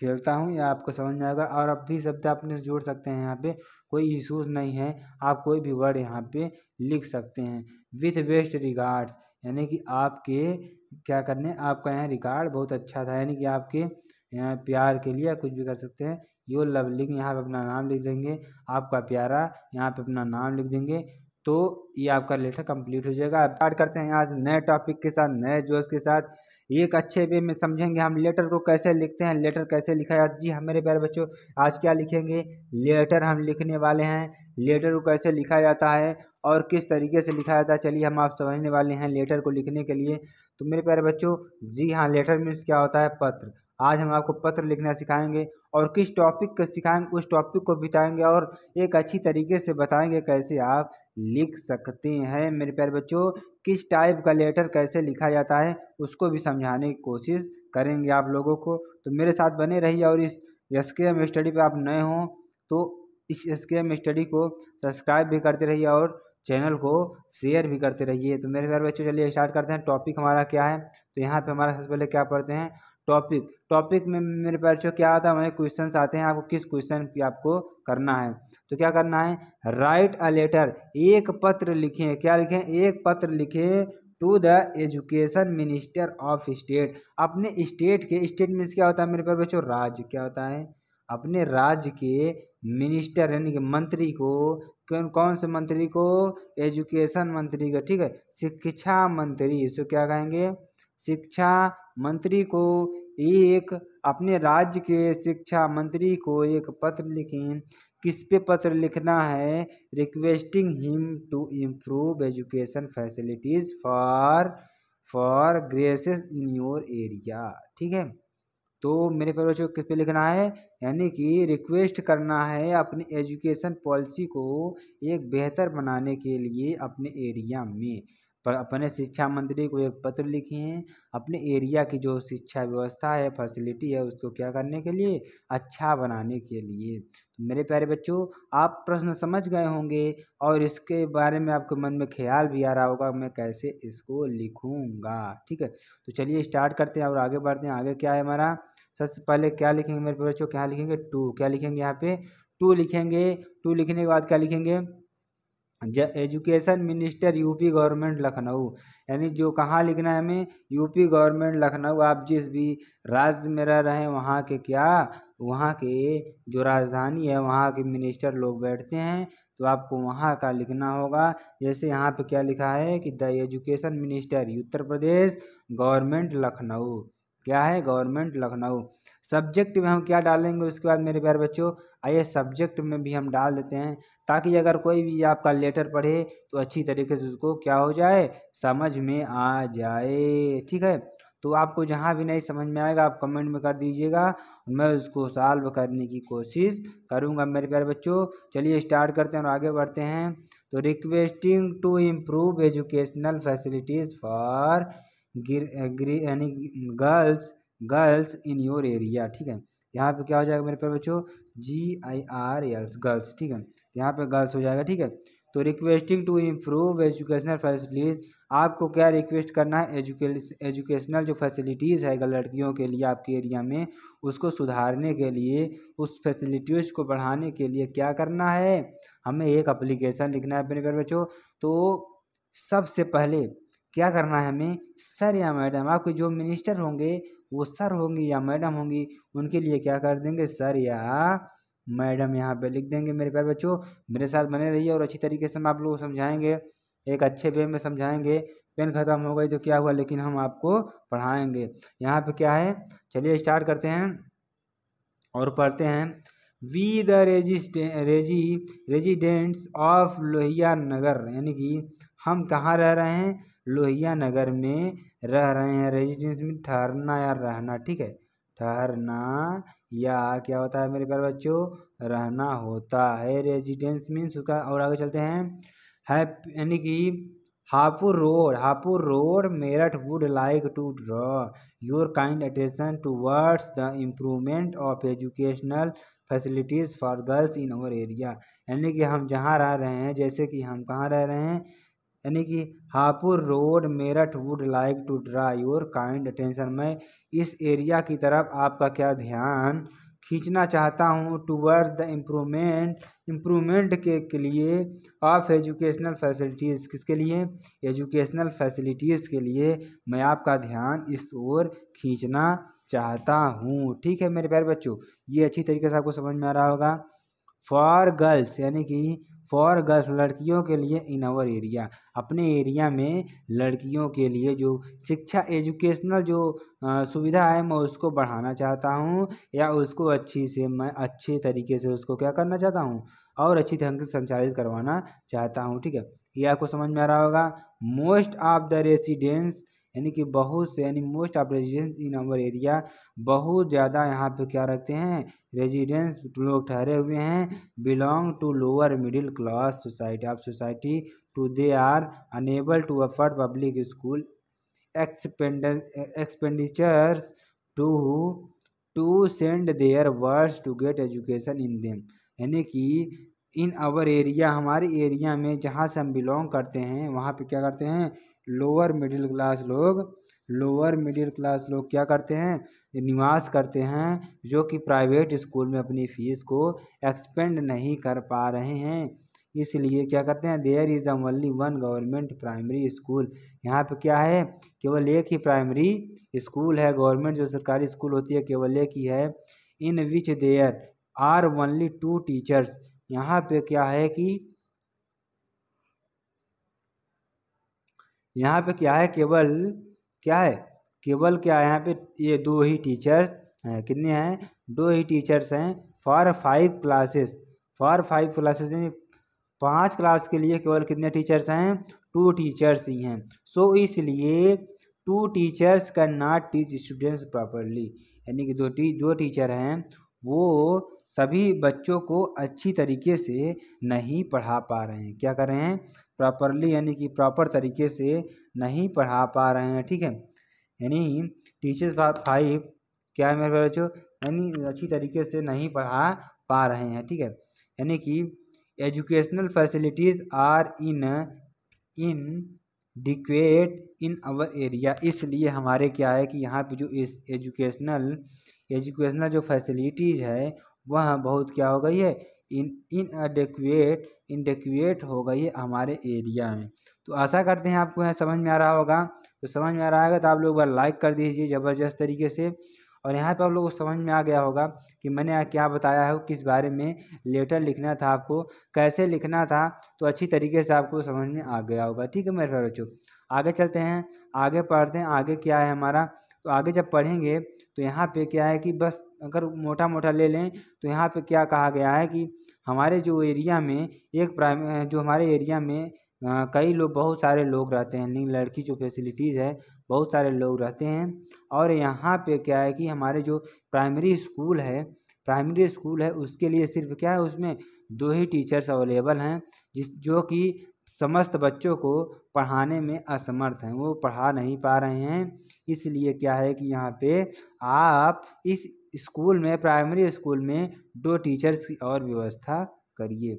खेलता हूँ या आपको समझ में आएगा और अब भी शब्द आपने जोड़ सकते हैं यहाँ पे कोई इशूज़ नहीं है आप कोई भी वर्ड यहाँ पे लिख सकते हैं विथ बेस्ट रिकार्ड्स यानी कि आपके क्या करने आपका यहाँ रिकार्ड बहुत अच्छा था यानी कि आपके यहाँ प्यार के लिए कुछ भी कर सकते हैं यो लव लिंक यहाँ पे अपना नाम लिख देंगे आपका प्यारा यहाँ पे अपना नाम लिख देंगे तो ये आपका लेटर कंप्लीट हो जाएगा स्टार्ट करते हैं आज नए टॉपिक के साथ नए जोश के साथ एक अच्छे वे में समझेंगे हम लेटर को कैसे लिखते हैं लेटर कैसे लिखा जाता जी हमारे हाँ, प्यारे बच्चों आज क्या लिखेंगे लेटर हम लिखने वाले हैं लेटर को कैसे लिखा जाता है और किस तरीके से लिखा जाता है चलिए हम आप समझने वाले हैं लेटर को लिखने के लिए तो मेरे प्यारे बच्चों जी हाँ लेटर मीन्स क्या होता है पत्र आज हम आपको पत्र लिखना सिखाएंगे और किस टॉपिक का सिखाएंगे उस टॉपिक को बिताएंगे और एक अच्छी तरीके से बताएंगे कैसे आप लिख सकते हैं मेरे प्यारे बच्चों किस टाइप का लेटर कैसे लिखा जाता है उसको भी समझाने की कोशिश करेंगे आप लोगों को तो मेरे साथ बने रहिए और इस एस के एम स्टडी पर आप नए हों तो इस एस के एम स्टडी को सब्सक्राइब भी करते रहिए और चैनल को शेयर भी करते रहिए तो मेरे प्यार बच्चों चलिए स्टार्ट करते हैं टॉपिक हमारा क्या है तो यहाँ पे हमारा सबसे पहले क्या पढ़ते हैं टॉपिक टॉपिक में मेरे परिचय क्या आता है वहीं क्वेश्चन आते हैं आपको किस क्वेश्चन की आपको करना है तो क्या करना है राइट अ लेटर एक पत्र लिखें क्या लिखें एक पत्र लिखें to the education minister of state अपने स्टेट के स्टेट मीन्स क्या होता है मेरे पास बच्चों राज्य क्या होता है अपने राज्य के मिनिस्टर यानी कि मंत्री को कौन कौन से मंत्री को एजुकेशन मंत्री का ठीक है शिक्षा मंत्री इसको क्या कहेंगे शिक्षा मंत्री को एक अपने राज्य के शिक्षा मंत्री को एक पत्र लिखें किस पे पत्र लिखना है requesting him to improve education facilities for for graces in your area ठीक है तो मेरे पे बच्चों किस पे लिखना है यानी कि रिक्वेस्ट करना है अपनी एजुकेशन पॉलिसी को एक बेहतर बनाने के लिए अपने एरिया में पर अपने शिक्षा मंत्री को एक पत्र लिखे हैं अपने एरिया की जो शिक्षा व्यवस्था है फैसिलिटी है उसको क्या करने के लिए अच्छा बनाने के लिए तो मेरे प्यारे बच्चों आप प्रश्न समझ गए होंगे और इसके बारे में आपके मन में ख्याल भी आ रहा होगा मैं कैसे इसको लिखूँगा ठीक है तो चलिए स्टार्ट करते हैं और आगे बढ़ते हैं आगे क्या है हमारा सबसे पहले क्या लिखेंगे मेरे प्यारे बच्चों क्या लिखेंगे टू क्या लिखेंगे यहाँ पे टू लिखेंगे टू लिखने के बाद क्या लिखेंगे education minister UP government Lucknow यानी जो कहाँ लिखना है हमें यूपी गवर्नमेंट लखनऊ आप जिस भी राज्य में रह रहे हैं वहाँ के क्या वहाँ के जो राजधानी है वहाँ के मिनिस्टर लोग बैठते हैं तो आपको वहाँ का लिखना होगा जैसे यहाँ पे क्या लिखा है कि the education minister Uttar Pradesh government Lucknow क्या है गवर्नमेंट लखनऊ सब्जेक्ट में हम क्या डालेंगे उसके बाद मेरे प्यार बच्चों आइए सब्जेक्ट में भी हम डाल देते हैं ताकि अगर कोई भी आपका लेटर पढ़े तो अच्छी तरीके से उसको क्या हो जाए समझ में आ जाए ठीक है तो आपको जहाँ भी नहीं समझ में आएगा आप कमेंट में कर दीजिएगा मैं उसको सॉल्व करने की कोशिश करूँगा मेरे प्यारे बच्चों चलिए स्टार्ट करते हैं और आगे बढ़ते हैं तो requesting to improve educational facilities for यानी girls girls in your area ठीक है यहाँ पे क्या हो जाएगा मेरे पे बच्चों जी आई आर एल्स गर्ल्स ठीक है तो यहाँ पे गर्ल्स हो जाएगा ठीक है तो requesting to improve educational facilities आपको क्या रिक्वेस्ट करना है एजुकेशनल जो फैसिलिटीज़ है लड़कियों के लिए आपके एरिया में उसको सुधारने के लिए उस फैसिलिटीज़ को बढ़ाने के लिए क्या करना है हमें एक अप्लीकेशन लिखना है अपने प्यारे बच्चों तो सबसे पहले क्या करना है हमें सर या मैडम आपके जो मिनिस्टर होंगे वो सर होंगी या मैडम होंगी उनके लिए क्या कर देंगे सर या मैडम यहाँ पे लिख देंगे मेरे प्यार बच्चों मेरे साथ बने रहिए और अच्छी तरीके से हम आप लोग समझाएंगे एक अच्छे वे में समझाएंगे पेन ख़त्म हो गई तो क्या हुआ लेकिन हम आपको पढ़ाएंगे यहाँ पे क्या है चलिए स्टार्ट करते हैं और पढ़ते हैं वी द रेजिस्टे रेजी रेजिडेंट्स ऑफ लोहिया नगर यानी कि हम कहाँ रह रहे हैं लोहिया नगर में रह रहे हैं रेजिडेंस में ठहरना या रहना ठीक है ठहरना या क्या होता है मेरे प्यार बच्चों रहना होता है रेजिडेंस मीन्स उसका और आगे चलते हैं है यानी कि Hapur road Hapur road Meerut would like to draw your kind attention words the improvement of educational facilities for girls in our area यानी कि हम जहाँ रह रहे हैं जैसे कि हम कहाँ रह रहे हैं यानी कि Hapur road Meerut would like to draw your kind attention मैं इस एरिया की तरफ आपका क्या ध्यान खींचना चाहता हूँ टूवर्ड द इम्प्रूवमेंट इम्प्रूवमेंट के, के लिए ऑफ एजुकेशनल फैसिलिटीज़ किसके लिए एजुकेशनल फैसिलिटीज़ के लिए मैं आपका ध्यान इस ओर खींचना चाहता हूँ ठीक है मेरे प्यारे बच्चों ये अच्छी तरीके से आपको समझ में आ रहा होगा फॉर गर्ल्स यानी कि फॉर गर्ल्स लड़कियों के लिए इन आवर एरिया अपने एरिया में लड़कियों के लिए जो शिक्षा एजुकेशनल जो सुविधा है मैं उसको बढ़ाना चाहता हूँ या उसको अच्छी से मैं अच्छे तरीके से उसको क्या करना चाहता हूँ और अच्छी ढंग से संचालित करवाना चाहता हूँ ठीक है ये आपको समझ में आ रहा होगा मोस्ट ऑफ द रेसिडेंट्स यानी कि बहुत से यानी most of residence in our area बहुत ज़्यादा यहाँ पे क्या रखते हैं रेजिडेंस लोग ठहरे हुए हैं belong to lower middle class society of society to they are unable to afford public school expenditures to to send their words to get education in them यानी कि इन आवर एरिया हमारे area में जहाँ से हम belong करते हैं वहाँ पे क्या करते हैं लोअर मिडिल क्लास लोग लोअर मिडिल क्लास लोग क्या करते हैं निवास करते हैं जो कि प्राइवेट स्कूल में अपनी फ़ीस को एक्सपेंड नहीं कर पा रहे हैं इसलिए क्या करते हैं there is um only one government primary school यहाँ पे क्या है केवल एक ही प्राइमरी स्कूल है गवर्नमेंट जो सरकारी स्कूल होती है केवल एक ही है in which there are only two teachers यहाँ पे क्या है कि यहाँ पे क्या है केवल क्या है केवल क्या है यहाँ पे ये दो ही टीचर्स हैं कितने हैं दो ही टीचर्स हैं for five classes for five classes यानी पाँच क्लास के लिए केवल कितने टीचर्स हैं टू टीचर्स ही हैं सो so, इसलिए to teachers can not teach students properly यानी कि दो टी दो टीचर हैं वो सभी बच्चों को अच्छी तरीके से नहीं पढ़ा पा रहे हैं क्या कर रहे हैं प्रॉपरली यानी कि प्रॉपर तरीके से नहीं पढ़ा पा रहे हैं ठीक है यानी टीचर्स फाइव क्या है मेरे बच्चों यानी अच्छी तरीके से नहीं पढ़ा पा रहे हैं ठीक है यानी कि educational facilities are in inadequate in our area इसलिए हमारे क्या है कि यहाँ पे जो एजुकेशनल एजुकेशनल जो फैसिलिटीज़ है वह बहुत क्या हो गई है इन इनएडेक्वेट इनडेक्वेट हो गई है हमारे एरिया में तो आशा करते हैं आपको यहाँ समझ में आ रहा होगा तो समझ में आ रहा होगा तो आप लोग बार लाइक कर दीजिए ज़बरदस्त तरीके से और यहाँ पे आप लोगों को समझ में आ गया होगा कि मैंने यहाँ क्या बताया है किस बारे में लेटर लिखना था आपको कैसे लिखना था तो अच्छी तरीके से आपको समझ में आ गया होगा ठीक है मेरे प्यारे बच्चों आगे चलते हैं आगे पढ़ते हैं आगे क्या है हमारा तो आगे जब पढ़ेंगे तो यहाँ पे क्या है कि बस अगर मोटा मोटा ले लें तो यहाँ पे क्या कहा गया है कि हमारे जो एरिया में एक प्राइम जो हमारे एरिया में कई लोग बहुत सारे लोग रहते हैं नहीं लड़की जो फैसिलिटीज़ है बहुत सारे लोग रहते हैं और यहाँ पे क्या है कि हमारे जो प्राइमरी स्कूल है प्राइमरी स्कूल है उसके लिए सिर्फ क्या है उसमें दो ही टीचर्स अवेलेबल हैं जिस जो कि समस्त बच्चों को पढ़ाने में असमर्थ हैं वो पढ़ा नहीं पा रहे हैं इसलिए क्या है कि यहाँ पे आप इस स्कूल में प्राइमरी स्कूल में दो टीचर्स की और व्यवस्था करिए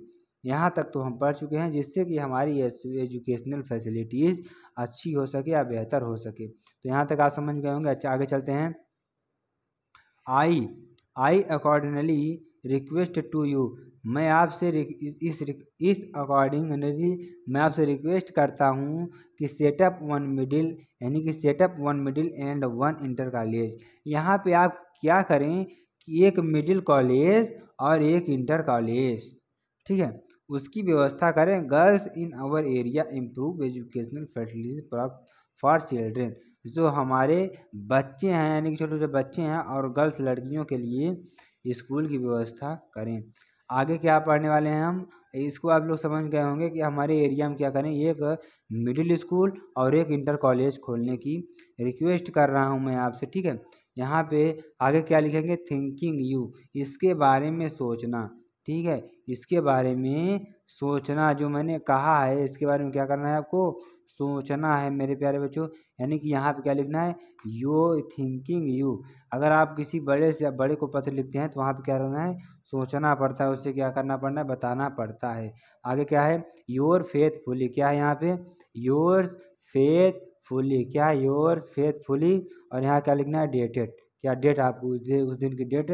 यहाँ तक तो हम पढ़ चुके हैं जिससे कि हमारी एजुकेशनल फैसिलिटीज़ अच्छी हो सके या बेहतर हो सके तो यहाँ तक आप समझ गए होंगे अच्छा आगे चलते हैं I I accordingly request to you मैं आपसे इस इस अकॉर्डिंगली मैं आपसे रिक्वेस्ट करता हूँ कि सेटअप वन मिडिल यानी कि set up one middle and one inter college यहाँ पे आप क्या करें कि एक मिडिल कॉलेज और एक इंटर कॉलेज ठीक है उसकी व्यवस्था करें girls in our area improve educational facility for children जो हमारे बच्चे हैं यानी कि छोटे छोटे बच्चे हैं और गर्ल्स लड़कियों के लिए स्कूल की व्यवस्था करें आगे क्या पढ़ने वाले हैं हम इसको आप लोग समझ गए होंगे कि हमारे एरिया में क्या करें एक मिडिल स्कूल और एक इंटर कॉलेज खोलने की रिक्वेस्ट कर रहा हूं मैं आपसे ठीक है यहाँ पे आगे क्या लिखेंगे थिंकिंग यू इसके बारे में सोचना ठीक है इसके बारे में सोचना जो मैंने कहा है इसके बारे में क्या करना है आपको सोचना है मेरे प्यारे बच्चों यानी कि यहाँ पे क्या लिखना है यो थिंकिंग यू अगर आप किसी बड़े से बड़े को पत्र लिखते हैं तो वहाँ पे क्या करना है सोचना पड़ता है उससे क्या करना पड़ना है बताना पड़ता है आगे क्या है योर फेथफुली क्या है यहाँ पे योर फेथ फुली क्या योर्स फेथफुली और यहाँ क्या लिखना है डेटेड क्या डेट आपको उस दिन की डेट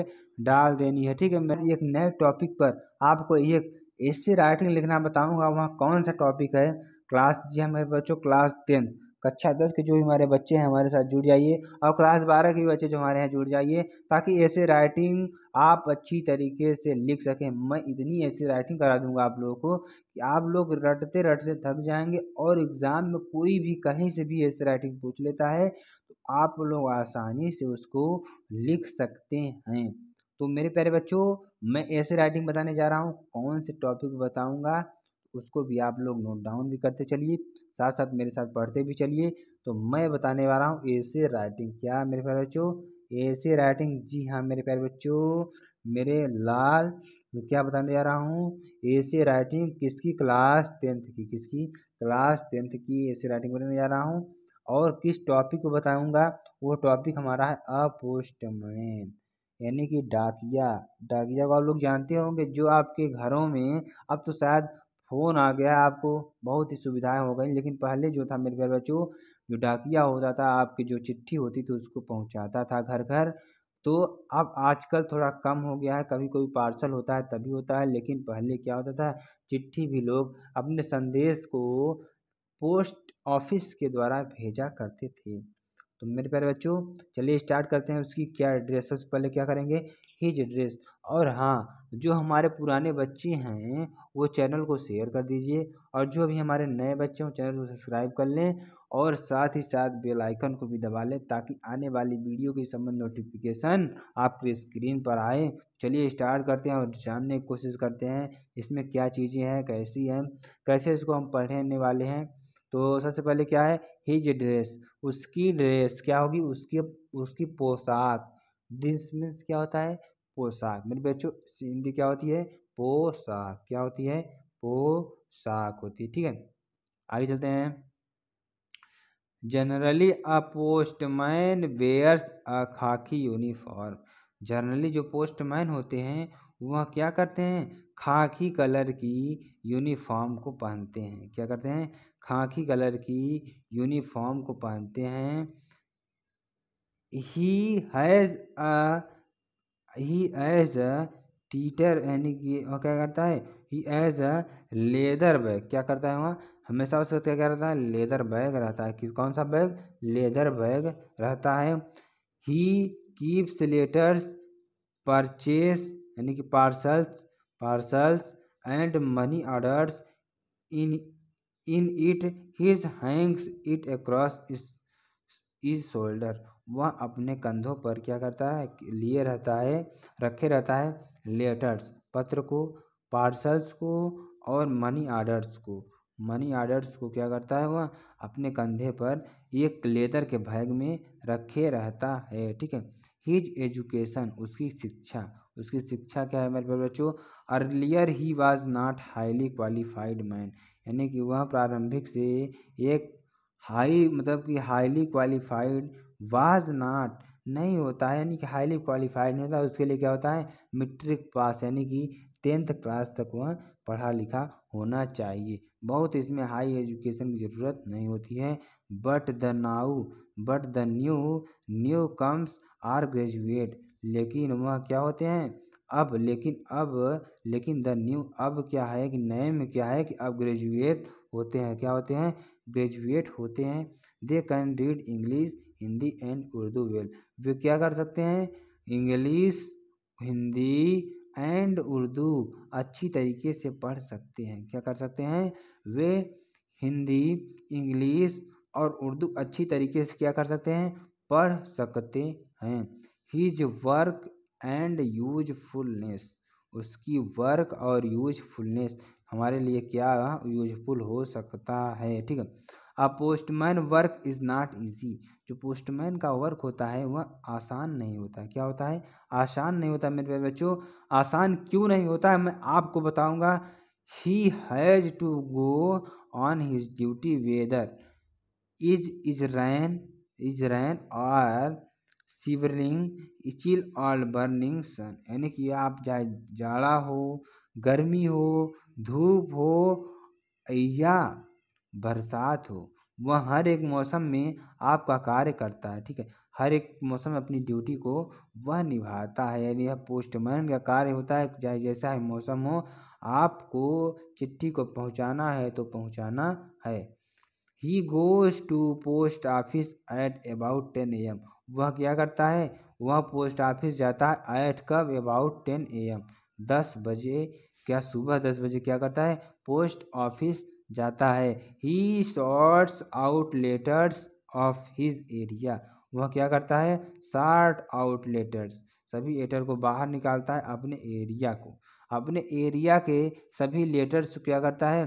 डाल देनी है ठीक है मैं एक नए टॉपिक पर आपको एक ऐसे राइटिंग लिखना बताऊंगा वहाँ कौन सा टॉपिक है क्लास जी हमारे हाँ बच्चों क्लास टेन कक्षा दस के जो भी हमारे बच्चे हैं हमारे साथ जुड़ जाइए और क्लास बारह के भी बच्चे जो हमारे यहाँ जुड़ जाइए ताकि ऐसे राइटिंग आप अच्छी तरीके से लिख सकें मैं इतनी ऐसी राइटिंग करा दूंगा आप लोगों को कि आप लोग रटते रटते थक जाएंगे और एग्ज़ाम में कोई भी कहीं से भी ऐसे राइटिंग पूछ लेता है तो आप लोग आसानी से उसको लिख सकते हैं तो मेरे प्यारे बच्चों मैं ऐसे राइटिंग बताने जा रहा हूँ कौन से टॉपिक बताऊँगा उसको भी आप लोग नोट डाउन भी करते चलिए साथ साथ मेरे साथ पढ़ते भी चलिए तो मैं बताने वाला हूँ ऐसे राइटिंग क्या मेरे प्यारे बच्चों ऐसे राइटिंग जी हाँ मेरे प्यारे बच्चों मेरे लाल मैं क्या बताने जा रहा हूँ ऐसे राइटिंग किसकी क्लास टेंथ की किसकी क्लास टेंथ की ऐसे राइटिंग बताने जा रहा हूँ और किस टॉपिक को बताऊँगा वो टॉपिक हमारा है अपोस्टमैन यानी कि डाकिया डाकिया को आप लोग जानते होंगे जो आपके घरों में अब तो शायद फ़ोन आ गया आपको बहुत ही सुविधाएँ हो गई लेकिन पहले जो था मेरे घर बच्चों जो डाकिया होता था आपकी जो चिट्ठी होती थी उसको पहुँचाता था घर घर तो अब आजकल थोड़ा कम हो गया है कभी कोई पार्सल होता है तभी होता है लेकिन पहले क्या होता था चिट्ठी भी लोग अपने संदेश को पोस्ट ऑफिस के द्वारा भेजा करते थे तो मेरे प्यारे बच्चों चलिए स्टार्ट करते हैं उसकी क्या एड्रेस सबसे पहले क्या करेंगे हिज एड्रेस और हाँ जो हमारे पुराने बच्चे हैं वो चैनल को शेयर कर दीजिए और जो भी हमारे नए बच्चे हों चैनल को सब्सक्राइब कर लें और साथ ही साथ बेल आइकन को भी दबा लें ताकि आने वाली वीडियो के संबंध नोटिफिकेशन आपके स्क्रीन पर आए चलिए स्टार्ट करते हैं और जानने की कोशिश करते हैं इसमें क्या चीज़ें हैं कैसी हैं कैसे इसको हम पढ़ने वाले हैं तो सबसे पहले क्या है हिज ड्रेस उसकी ड्रेस क्या होगी उसकी उसकी पोशाक दिस मीन्स क्या होता है पोशाक मेरे बच्चों हिंदी क्या होती है पोशाक क्या होती है पोशाक होती है ठीक है आगे चलते हैं generally a postman wears a khaki uniform generally जो पोस्टमैन होते हैं वह क्या करते हैं खाकी कलर की यूनिफॉर्म को पहनते हैं क्या करते हैं खाकी कलर की यूनिफॉर्म को पहनते हैं he has a he has a टीटर यानी कि वह क्या करता है he has a leather bag क्या करता है वहाँ हमेशा उसके क्या रहता है लेदर बैग रहता है कि कौन सा बैग लेदर बैग रहता है ही कीप्स लेटर्स परचेस यानी कि parcels parcels and money orders in in it his hangs it across his shoulder वह अपने कंधों पर क्या करता है लिए रहता है रखे रहता है लेटर्स पत्र को पार्सल्स को और मनी आर्डर्स को मनी आर्डर्स को क्या करता है वह अपने कंधे पर एक लेदर के बैग में रखे रहता है ठीक है हिज एजुकेशन उसकी शिक्षा उसकी शिक्षा क्या है मेरे बच्चों earlier he was not highly qualified man यानी कि वह प्रारंभिक से एक हाई मतलब कि हाईली क्वालिफाइड वाज नाट नहीं होता है यानी कि हाईली क्वालिफाइड नहीं होता उसके लिए क्या होता है मेट्रिक पास यानी कि टेंथ क्लास तक वह पढ़ा लिखा होना चाहिए बहुत इसमें हाई एजुकेशन की ज़रूरत नहीं होती है but the now but the new new comes are graduate लेकिन वह क्या होते हैं अब लेकिन अब लेकिन द न्यू अब क्या है कि नए में क्या है कि अब ग्रेजुएट होते हैं क्या होते हैं ग्रेजुएट होते हैं they can read English Hindi and Urdu well वे क्या कर सकते हैं इंग्लिश हिंदी एंड उर्दू अच्छी तरीके से पढ़ सकते हैं क्या कर सकते हैं वे हिंदी इंग्लिश और उर्दू अच्छी तरीके से क्या कर सकते हैं पढ़ सकते हैं हीज वर्क एंड यूजफुलनेस उसकी वर्क और यूजफुलनेस हमारे लिए क्या यूजफुल हो सकता है ठीक है a postman work is not easy जो पोस्टमैन का वर्क होता है वह आसान नहीं होता क्या होता है आसान नहीं होता मेरे प्यारे बच्चों आसान क्यों नहीं होता है मैं आपको बताऊंगा he has to go on his duty whether is rain is rain और शिवरिंग इचिल और बर्निंग सन यानी कि आप चाहे जाड़ा हो गर्मी हो धूप हो या बरसात हो वह हर एक मौसम में आपका कार्य करता है ठीक है हर एक मौसम में अपनी ड्यूटी को वह निभाता है यानी यह पोस्टमैन का कार्य होता है चाहे जैसा ही मौसम हो आपको चिट्ठी को पहुंचाना है तो पहुंचाना है he goes to post office at about ten A M वह क्या करता है वह पोस्ट ऑफिस जाता है एट कब अबाउट टेन ए एम दस बजे क्या सुबह दस बजे क्या करता है पोस्ट ऑफिस जाता है he sorts out letters of his area वह क्या करता है शार्ट आउट लेटर्स सभी लेटर को बाहर निकालता है अपने एरिया को अपने एरिया के सभी लेटर्स क्या करता है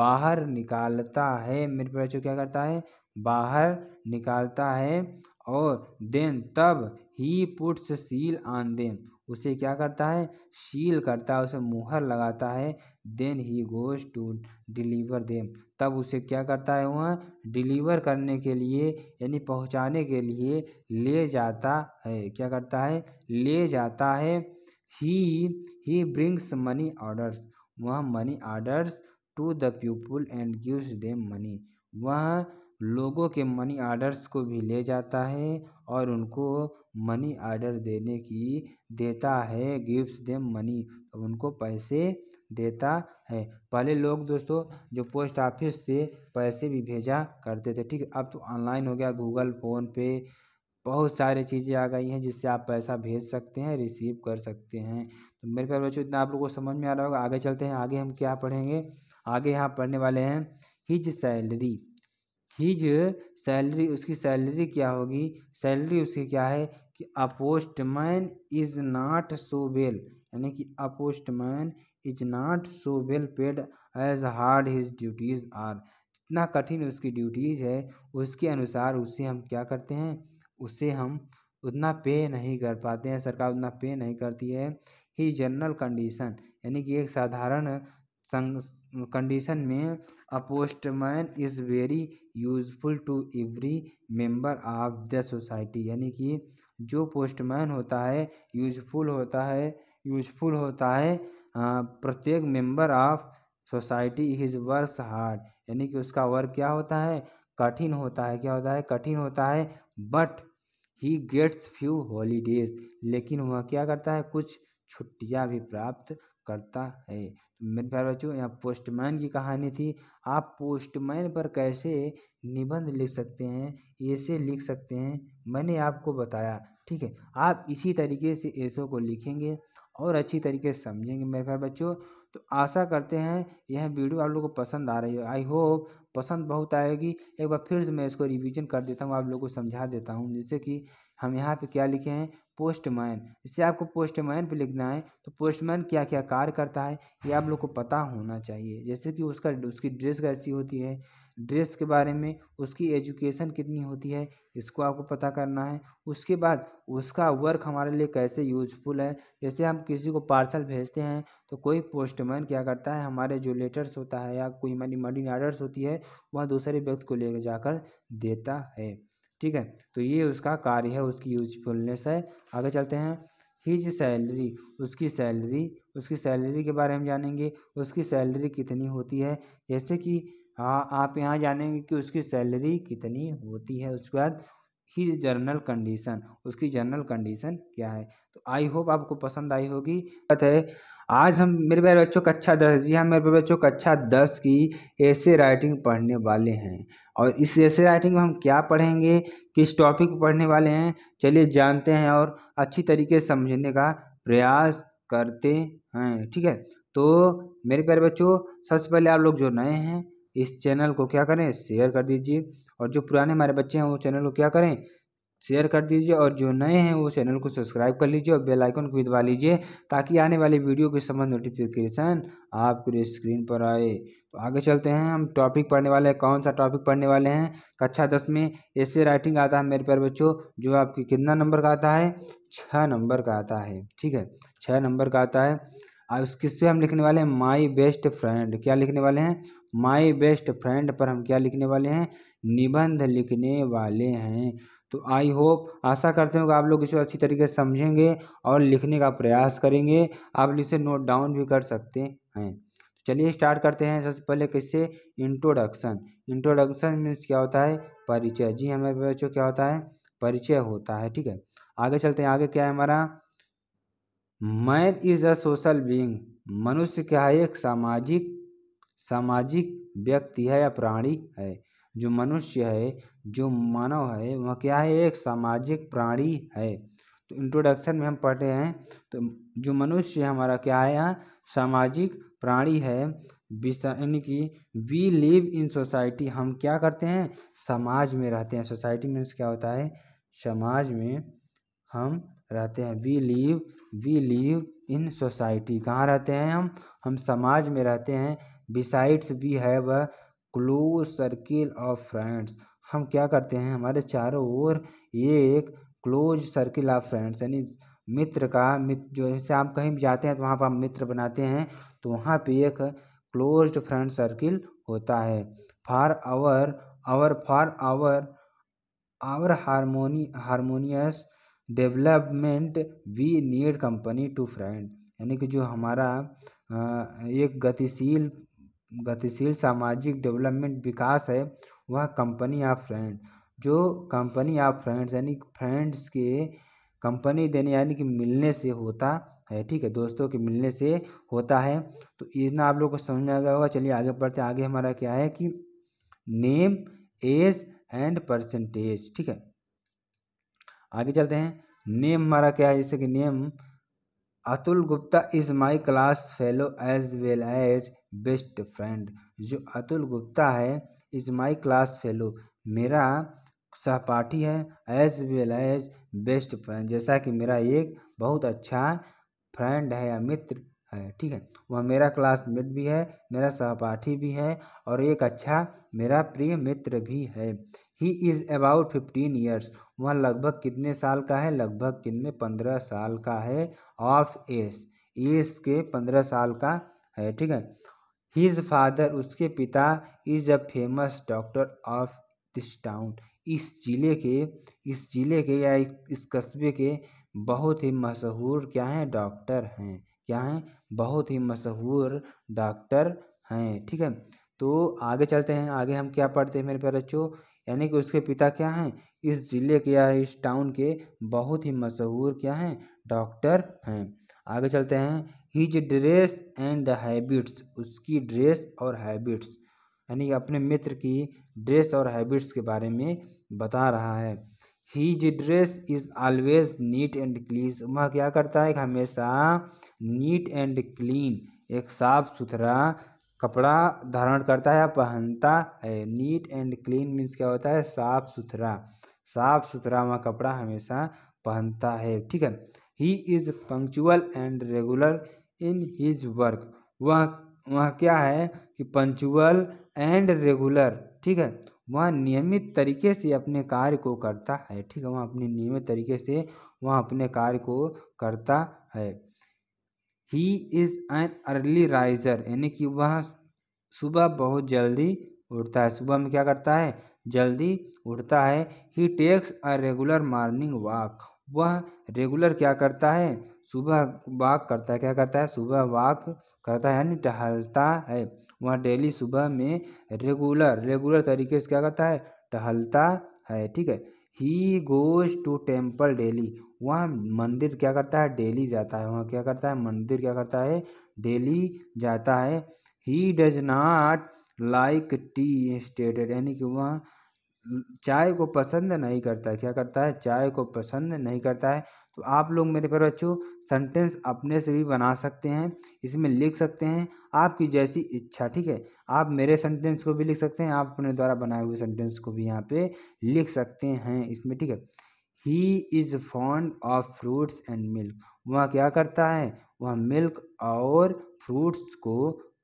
बाहर निकालता है मेरे बच्चों क्या करता है बाहर निकालता है और देन तब he puts seal on them उसे क्या करता है सील करता है उसे मुहर लगाता है then he goes to deliver them तब उसे क्या करता है वह डिलीवर करने के लिए यानी पहुंचाने के लिए ले जाता है क्या करता है ले जाता है he he brings money orders वह money orders to the people and gives them money वह लोगों के मनी ऑर्डर्स को भी ले जाता है और उनको मनी ऑर्डर देने की देता है गिफ्ट देम मनी उनको पैसे देता है पहले लोग दोस्तों जो पोस्ट ऑफिस से पैसे भी भेजा करते थे ठीक है अब तो ऑनलाइन हो गया गूगल फोन पे बहुत सारी चीज़ें आ गई हैं जिससे आप पैसा भेज सकते हैं रिसीव कर सकते हैं तो मेरे प्यारे बच्चों इतना आप लोगों को समझ में आ रहा होगा आगे चलते हैं आगे हम क्या पढ़ेंगे आगे यहाँ पढ़ने वाले हैं हिज सैलरी हीज सैलरी उसकी सैलरी क्या होगी सैलरी उसकी क्या है कि a postman is not so well यानी कि a postman is not so well paid as hard his duties are जितना कठिन उसकी ड्यूटीज़ है उसके अनुसार उसे हम क्या करते हैं उसे हम उतना पे नहीं कर पाते हैं सरकार उतना पे नहीं करती है ही जनरल कंडीशन यानी कि एक साधारण संग कंडीशन में a postman is very useful to every member of the society यानी कि जो पोस्टमैन होता है यूजफुल होता है यूजफुल होता है प्रत्येक member of society his works hard यानी कि उसका वर्क क्या होता है कठिन होता है क्या होता है कठिन होता है but he gets few holidays लेकिन वह क्या करता है कुछ छुट्टियां भी प्राप्त करता है मेरे प्यार बच्चों यहाँ पोस्टमैन की कहानी थी आप पोस्टमैन पर कैसे निबंध लिख सकते हैं ऐसे लिख सकते हैं मैंने आपको बताया ठीक है आप इसी तरीके से ऐसो को लिखेंगे और अच्छी तरीके से समझेंगे मेरे प्यार बच्चों तो आशा करते हैं यह वीडियो आप लोगों को पसंद आ रही है आई होप पसंद बहुत आएगी एक बार फिर से मैं इसको रिवीजन कर देता हूँ आप लोगों को समझा देता हूँ जैसे कि हम यहाँ पे क्या लिखे हैं पोस्टमैन इसे आपको पोस्टमैन पे लिखना है तो पोस्टमैन क्या क्या कार्य करता है ये आप लोग को पता होना चाहिए जैसे कि उसका उसकी ड्रेस कैसी होती है ड्रेस के बारे में उसकी एजुकेशन कितनी होती है इसको आपको पता करना है उसके बाद उसका वर्क हमारे लिए कैसे यूजफुल है जैसे हम किसी को पार्सल भेजते हैं तो कोई पोस्टमैन क्या करता है हमारे जो लेटर्स होता है या कोई मनी मनी आर्डर्स होती है वह दूसरे व्यक्ति को ले जाकर देता है ठीक है तो ये उसका कार्य है उसकी यूजफुलनेस है आगे चलते हैं हीज सैलरी उसकी सैलरी उसकी सैलरी के बारे में जानेंगे उसकी सैलरी कितनी होती है जैसे कि हाँ आप यहाँ जानेंगे कि उसकी सैलरी कितनी होती है उसके बाद ही जर्नल कंडीशन उसकी जर्नल कंडीशन क्या है तो आई होप आपको पसंद आई होगी बात है आज हम मेरे प्यारे बच्चों कक्षा अच्छा दस जी हाँ मेरे प्यारे बच्चों कक्षा अच्छा दस की ऐसे राइटिंग पढ़ने वाले हैं और इस ऐसे राइटिंग में हम क्या पढ़ेंगे किस टॉपिक पढ़ने वाले हैं चलिए जानते हैं और अच्छी तरीके से समझने का प्रयास करते हैं ठीक है तो मेरे प्यारे बच्चों सबसे पहले आप लोग जो नए हैं इस चैनल को क्या करें शेयर कर दीजिए और जो पुराने हमारे बच्चे हैं वो चैनल को क्या करें शेयर कर दीजिए और जो नए हैं वो चैनल को सब्सक्राइब कर लीजिए और बेल आइकन को भी दबा लीजिए ताकि आने वाली वीडियो के संबंध नोटिफिकेशन आपके स्क्रीन पर आए तो आगे चलते हैं हम टॉपिक पढ़ने वाले हैं कौन सा टॉपिक पढ़ने वाले हैं कक्षा दस में ऐसे राइटिंग आता है मेरे प्यार बच्चों जो आपके कितना नंबर का आता है छः नंबर का आता है ठीक है छः नंबर का आता है अब किस पे हम लिखने वाले हैं माई बेस्ट फ्रेंड क्या लिखने वाले हैं माई बेस्ट फ्रेंड पर हम क्या लिखने वाले हैं निबंध लिखने वाले हैं तो आई होप आशा करते हो कि आप लोग इसको अच्छी तरीके से समझेंगे और लिखने का प्रयास करेंगे आप इसे नोट डाउन भी कर सकते हैं तो चलिए स्टार्ट करते हैं सबसे पहले किससे इंट्रोडक्शन इंट्रोडक्शन मीन्स क्या होता है परिचय जी हमारे बच्चों क्या होता है परिचय होता है ठीक है आगे चलते हैं आगे क्या है हमारा man is a social being मनुष्य क्या है एक सामाजिक सामाजिक व्यक्ति है या प्राणी है जो मनुष्य है जो मानव है वह क्या है एक सामाजिक प्राणी है तो इंट्रोडक्शन में हम पढ़ते हैं तो जो मनुष्य हमारा क्या है यहाँ सामाजिक प्राणी है यानी कि वी लिव इन सोसाइटी हम क्या करते हैं समाज में रहते हैं सोसाइटी मीन्स क्या होता है समाज में हम रहते हैं we live we live in society कहाँ रहते हैं हम हम समाज में रहते हैं besides we have a close circle of friends हम क्या करते हैं हमारे चारों ओर ये एक क्लोज सर्किल ऑफ फ्रेंड्स यानी मित्र का मित्र जो जैसे आप कहीं भी जाते हैं तो वहाँ पर आप मित्र बनाते हैं तो वहाँ पे एक क्लोज फ्रेंड सर्किल होता है for our our for our our harmony harmonious development we need company to friend यानी कि जो हमारा एक गतिशील गतिशील सामाजिक डेवलपमेंट विकास है वह कंपनी ऑफ फ्रेंड जो कंपनी ऑफ फ्रेंड्स यानी फ्रेंड्स के कंपनी देने यानी कि मिलने से होता है ठीक है दोस्तों के मिलने से होता है तो इतना आप लोग को समझ में आ गया होगा चलिए आगे बढ़ते आगे हमारा क्या है कि नेम एज एंड परसेंटेज ठीक है आगे चलते हैं नेम हमारा क्या है जैसे कि name Atul Gupta is my class fellow as well as best friend जो अतुल गुप्ता है इज़ माई क्लास फेलो मेरा सहपाठी है as well as best friend जैसा कि मेरा एक बहुत अच्छा फ्रेंड है या मित्र है ठीक है वह मेरा क्लासमेट भी है मेरा सहपाठी भी है और एक अच्छा मेरा प्रिय मित्र भी है he is about fifteen years वह लगभग कितने साल का है लगभग कितने पंद्रह साल का है ऑफ एस एस के पंद्रह साल का है ठीक है हीज फादर उसके पिता is a famous doctor of this town इस ज़िले के इस ज़िले के या इस कस्बे के बहुत ही मशहूर क्या हैं डॉक्टर हैं क्या हैं बहुत ही मशहूर डॉक्टर हैं ठीक है तो आगे चलते हैं आगे हम क्या पढ़ते हैं मेरे प्यारे बच्चों यानी कि उसके पिता क्या हैं इस ज़िले के या इस टाउन के बहुत ही मशहूर क्या हैं डॉक्टर हैं आगे चलते हैं हिज ड्रेस एंड हैबिट्स उसकी ड्रेस और हैबिट्स यानी कि अपने मित्र की ड्रेस और हैबिट्स के बारे में बता रहा है his dress is always neat and clean वह क्या करता है कि हमेशा नीट एंड क्लीन एक साफ सुथरा कपड़ा धारण करता है या पहनता है नीट एंड क्लीन मीन्स क्या होता है साफ सुथरा साफ सुथरा वह कपड़ा हमेशा पहनता है ठीक है he is punctual and regular in his work वह वह क्या है कि पंचुअल एंड रेगुलर ठीक है वह नियमित तरीके से अपने कार्य को करता है ठीक है वह अपने नियमित तरीके से वह अपने कार्य को करता है he is an early riser यानी कि वह सुबह बहुत जल्दी उठता है सुबह में क्या करता है जल्दी उठता है he takes a regular morning walk वह रेगुलर क्या करता है सुबह वॉक करता है क्या करता है सुबह वॉक करता है यानी टहलता है वह डेली सुबह में रेगुलर रेगुलर तरीके से क्या करता है टहलता है ठीक है he goes to temple daily वह मंदिर क्या करता है डेली जाता है वह क्या करता है मंदिर क्या करता है डेली जाता है he does not like tea stated यानी कि वह चाय को पसंद नहीं करता क्या करता है चाय को पसंद नहीं करता है तो आप लोग मेरे पर बच्चों सेंटेंस अपने से भी बना सकते हैं इसमें लिख सकते हैं आपकी जैसी इच्छा ठीक है आप मेरे सेंटेंस को भी लिख सकते हैं आप अपने द्वारा बनाए हुए सेंटेंस को भी यहाँ पे लिख सकते हैं इसमें ठीक है he is fond of fruits and milk वह क्या करता है वह मिल्क और फ्रूट्स को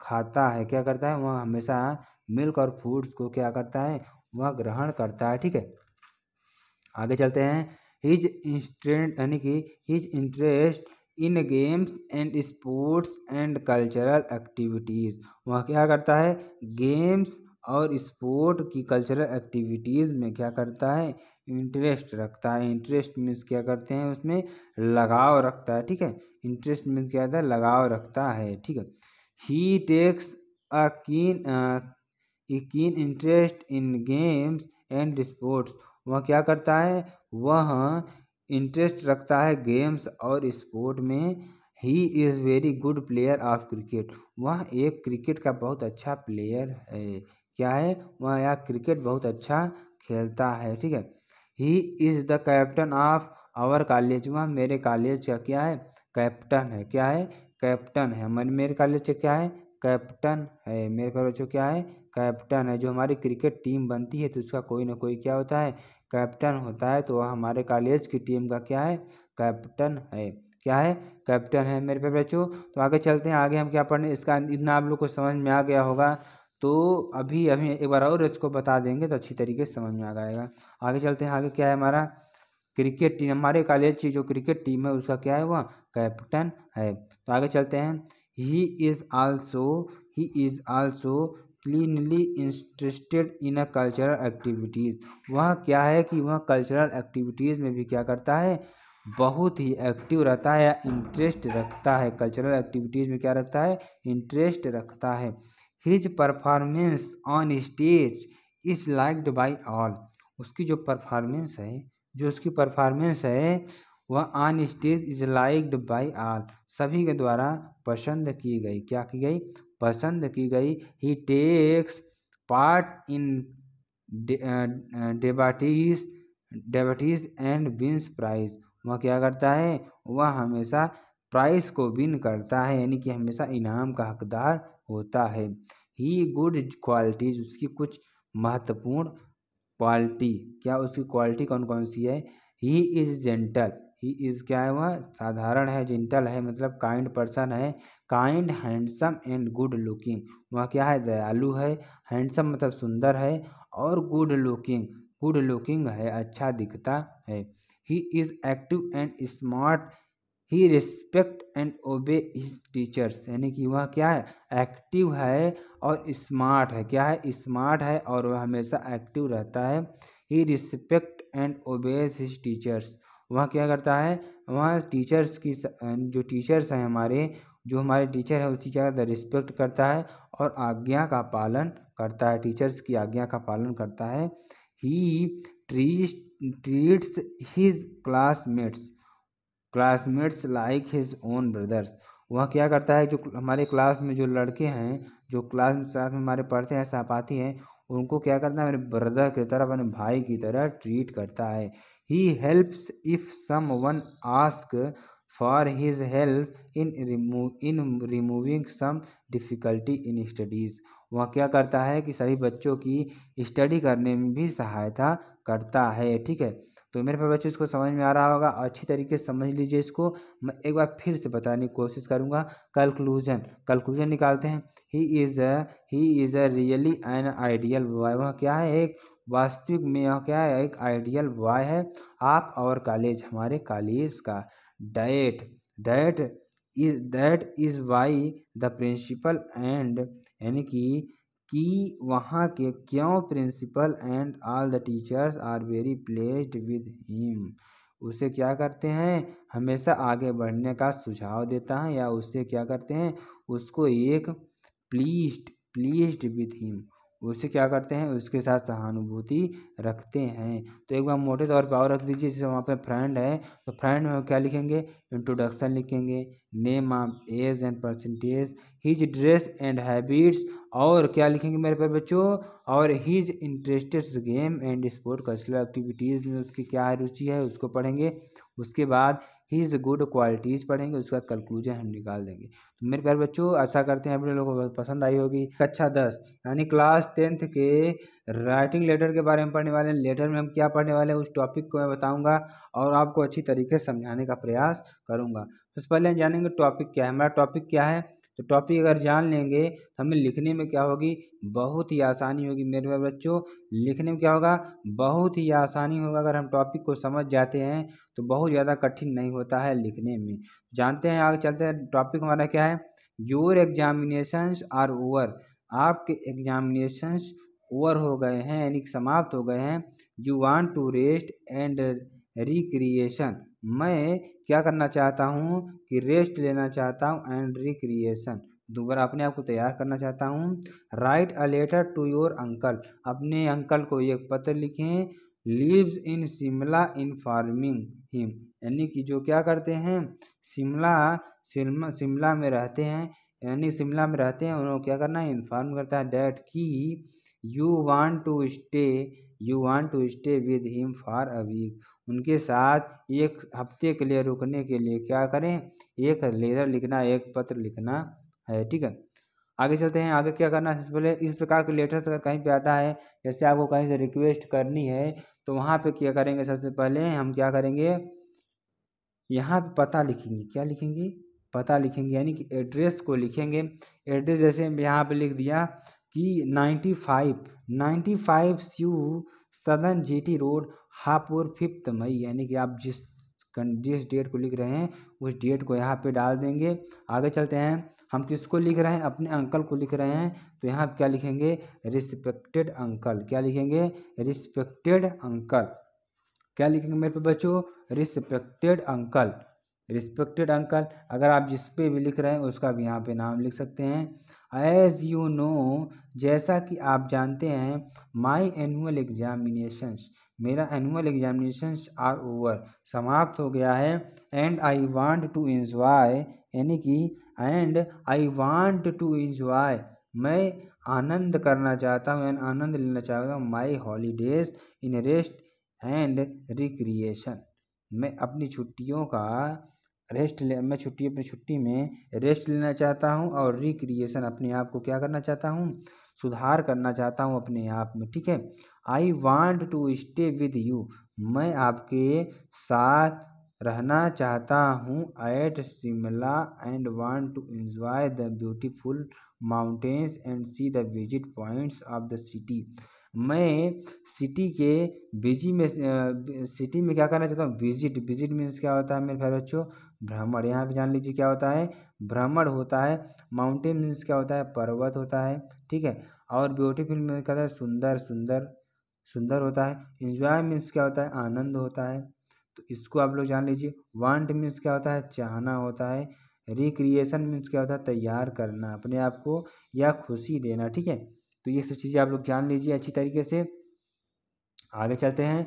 खाता है क्या करता है वह हमेशा मिल्क और फ्रूट्स को क्या करता है वह ग्रहण करता है ठीक है आगे चलते हैं हिज इंस्टेंट यानी कि his interest in games and sports and cultural activities वह क्या करता है गेम्स और स्पोर्ट की कल्चरल एक्टिविटीज़ में क्या करता है इंटरेस्ट रखता है इंटरेस्ट मीन्स क्या करते हैं उसमें लगाव रखता है ठीक है इंटरेस्ट मीन्स क्या होता है लगाव रखता है ठीक है he takes a keen keen interest in games and sports वह क्या करता है वह इंटरेस्ट रखता है गेम्स और स्पोर्ट में he is very good player of cricket वह एक क्रिकेट का बहुत अच्छा प्लेयर है क्या है वह यह क्रिकेट बहुत अच्छा खेलता है ठीक है he is the captain of our college वह मेरे कॉलेज का क्या है कैप्टन है क्या है कैप्टन है हमारे मेरे कॉलेज का क्या है कैप्टन है मेरे कॉलेज का क्या है कैप्टन है जो हमारी क्रिकेट टीम बनती है तो उसका कोई ना कोई क्या होता है कैप्टन होता है तो वह हमारे कॉलेज की टीम का क्या है कैप्टन है क्या है कैप्टन है मेरे पे बच्चों तो आगे चलते हैं आगे हम क्या पढ़ने इसका इतना आप लोग को समझ में आ गया होगा तो अभी अभी एक बार और इसको बता देंगे तो अच्छी तरीके से समझ में आ जाएगा आगे चलते हैं आगे क्या है हमारा क्रिकेट टीम हमारे कॉलेज की जो क्रिकेट टीम है उसका क्या है वह कैप्टन है तो आगे चलते हैं he is also he is also cleanly interested in a cultural activities वह क्या है कि वह कल्चरल एक्टिविटीज़ में भी क्या करता है बहुत ही एक्टिव रहता है या इंटरेस्ट रखता है कल्चरल एक्टिविटीज़ में क्या रखता है इंटरेस्ट रखता है his performance on stage is liked by all उसकी जो परफॉर्मेंस है जो उसकी परफॉर्मेंस है वह on stage is liked by all सभी के द्वारा पसंद की गई क्या की गई पसंद की गई he takes part in debates debates and wins prize वह क्या करता है वह हमेशा प्राइस को विन करता है यानी कि हमेशा इनाम का हकदार होता है ही गुड क्वालिटीज उसकी कुछ महत्वपूर्ण क्वालिटी क्या उसकी क्वालिटी कौन कौन सी है he is gentle he is क्या है वह साधारण है जेंटल है मतलब काइंड पर्सन है kind handsome and good looking वह क्या है दयालु है हैंडसम मतलब सुंदर है और गुड लुकिंग गुड लुकिंग है अच्छा दिखता है he is active and smart he respect and obey his teachers यानी कि वह क्या है एक्टिव है और स्मार्ट है क्या है स्मार्ट है और वह हमेशा एक्टिव रहता है he respect and obeys his teachers वह क्या करता है वह टीचर्स की जो टीचर्स हैं हमारे जो हमारे टीचर है उसकी क्या करता रिस्पेक्ट करता है और आज्ञा का पालन करता है टीचर्स की आज्ञा का पालन करता है he trees treats his classmates classmates like his own brothers वह क्या करता है जो हमारे क्लास में जो लड़के हैं जो क्लास में साथ में हमारे पढ़ते हैं सहपाठी हैं उनको क्या करता है मेरे ब्रदर की तरह अपने भाई की तरह ट्रीट करता है he helps if someone ask for his help in remove in removing some difficulty in studies वह क्या करता है कि सभी बच्चों की स्टडी करने में भी सहायता करता है ठीक है तो मेरे पास बच्चों इसको समझ में आ रहा होगा अच्छी तरीके से समझ लीजिए इसको मैं एक बार फिर से बताने की कोशिश करूँगा कंक्लूजन कंक्लूजन निकालते हैं he is a he is a really an ideal boy वह क्या है एक वास्तविक में क्या है एक आइडियल बॉय है आप और कॉलेज हमारे कॉलेज का diet that is that is why the principal and यानी कि कि वहाँ के क्यों principal and all the teachers are very pleased with him उसे क्या करते हैं हमेशा आगे बढ़ने का सुझाव देता है या उसे क्या करते हैं उसको एक प्लीस्ड प्लीस्ड विद हिम उससे क्या करते हैं उसके साथ सहानुभूति रखते हैं तो एक बार मोटे तौर पर और रख दीजिए जैसे वहाँ पर फ्रेंड है तो फ्रेंड में क्या लिखेंगे इंट्रोडक्शन लिखेंगे name of age and percentage his dress and habits और क्या लिखेंगे मेरे पे बच्चों और his interested game and sport cultural activities में उसकी क्या रुचि है उसको पढ़ेंगे उसके बाद हीज़ गुड क्वालिटीज़ पढ़ेंगे उसके बाद कंक्लूजन हम निकाल देंगे तो मेरे प्यारे बच्चों आशा करते हैं अपने लोगों को पसंद आई होगी कक्षा दस यानी क्लास टेंथ के राइटिंग लेटर के बारे में पढ़ने वाले हैं लेटर में हम क्या पढ़ने वाले हैं उस टॉपिक को मैं बताऊंगा और आपको अच्छी तरीके से समझाने का प्रयास करूंगा सबसे पहले हम जानेंगे टॉपिक क्या है हमारा टॉपिक क्या है तो टॉपिक अगर जान लेंगे तो हमें लिखने में क्या होगी बहुत ही आसानी होगी मेरे भाई बच्चों लिखने में क्या होगा बहुत ही आसानी होगा अगर हम टॉपिक को समझ जाते हैं तो बहुत ज़्यादा कठिन नहीं होता है लिखने में जानते हैं आगे चलते हैं टॉपिक हमारा क्या है योर एग्जामिनेशंस आर ओवर आपके एग्जामिनेशंस ओवर हो गए हैं यानी समाप्त हो गए हैं you want to rest and recreation मैं क्या करना चाहता हूँ कि रेस्ट लेना चाहता हूँ एंड रिक्रिएशन दोबारा अपने आप को तैयार करना चाहता हूँ write a letter to your uncle अपने अंकल को एक पत्र लिखें lives in Shimla informing him यानी कि जो क्या करते हैं शिमला शिमला में रहते हैं यानी शिमला में रहते हैं उन्होंने क्या करना है इन्फॉर्म करता है डैट कि you want to stay you want to stay with him for a week उनके साथ एक हफ्ते के लिए रुकने के लिए क्या करें एक लेटर लिखना एक पत्र लिखना है ठीक है आगे चलते हैं आगे क्या करना है सबसे पहले इस प्रकार के लेटर्स अगर कहीं पे आता है जैसे आपको कहीं से रिक्वेस्ट करनी है तो वहाँ पे क्या करेंगे सबसे पहले हम क्या करेंगे यहाँ पे पता लिखेंगे क्या लिखेंगे पता लिखेंगे यानी कि एड्रेस को लिखेंगे एड्रेस जैसे यहाँ पे लिख दिया कि नाइन्टी फाइव नाइन्टी फाइव स्यू सदन जी टी रोड हाफ और फिफ्थ मई यानी कि आप जिस जिस डेट को लिख रहे हैं उस डेट को यहाँ पे डाल देंगे आगे चलते हैं हम किसको लिख रहे हैं अपने अंकल को लिख रहे हैं तो यहाँ क्या लिखेंगे रिस्पेक्टेड अंकल क्या लिखेंगे रिस्पेक्टेड अंकल क्या लिखेंगे मेरे पे बच्चों रिस्पेक्टेड अंकल रिस्पेक्टेड अंकल अगर आप जिस पे भी लिख रहे हैं उसका भी यहाँ पे नाम लिख सकते हैं एज यू नो जैसा कि आप जानते हैं माई एनुअल एग्जामिनेशंस मेरा एनुअल एग्जामिनेशन आर ओवर समाप्त हो गया है and I want to enjoy यानी कि and I want to enjoy मैं आनंद करना चाहता हूँ एंड आनंद लेना चाहता हूँ my holidays in rest and recreation मैं अपनी छुट्टियों का रेस्ट ले मैं छुट्टी अपनी छुट्टी में रेस्ट लेना चाहता हूँ और रिक्रिएशन अपने आप को क्या करना चाहता हूँ सुधार करना चाहता हूँ अपने आप में ठीक है I want to stay with you मैं आपके साथ रहना चाहता हूँ at Shimla and want to enjoy the beautiful mountains and see the visit points of the city मैं सिटी के बिजी में सिटी में क्या करना चाहता हूँ विजिट विजिट मीन्स क्या होता है मेरे प्यारे बच्चों भ्रमण यहाँ पे जान लीजिए क्या होता है भ्रमण होता है माउंटेन मीन्स क्या होता है पर्वत होता है ठीक है और ब्यूटीफुल मीन्स कहता है सुंदर सुंदर सुंदर होता है इंजॉय मीन्स क्या होता है आनंद होता है तो इसको आप लोग जान लीजिए वांट मीन्स क्या होता है चाहना होता है रिक्रिएशन मीन्स क्या होता है तैयार करना अपने आप को या खुशी देना ठीक है तो ये सब चीज़ें आप लोग जान लीजिए अच्छी तरीके से आगे चलते हैं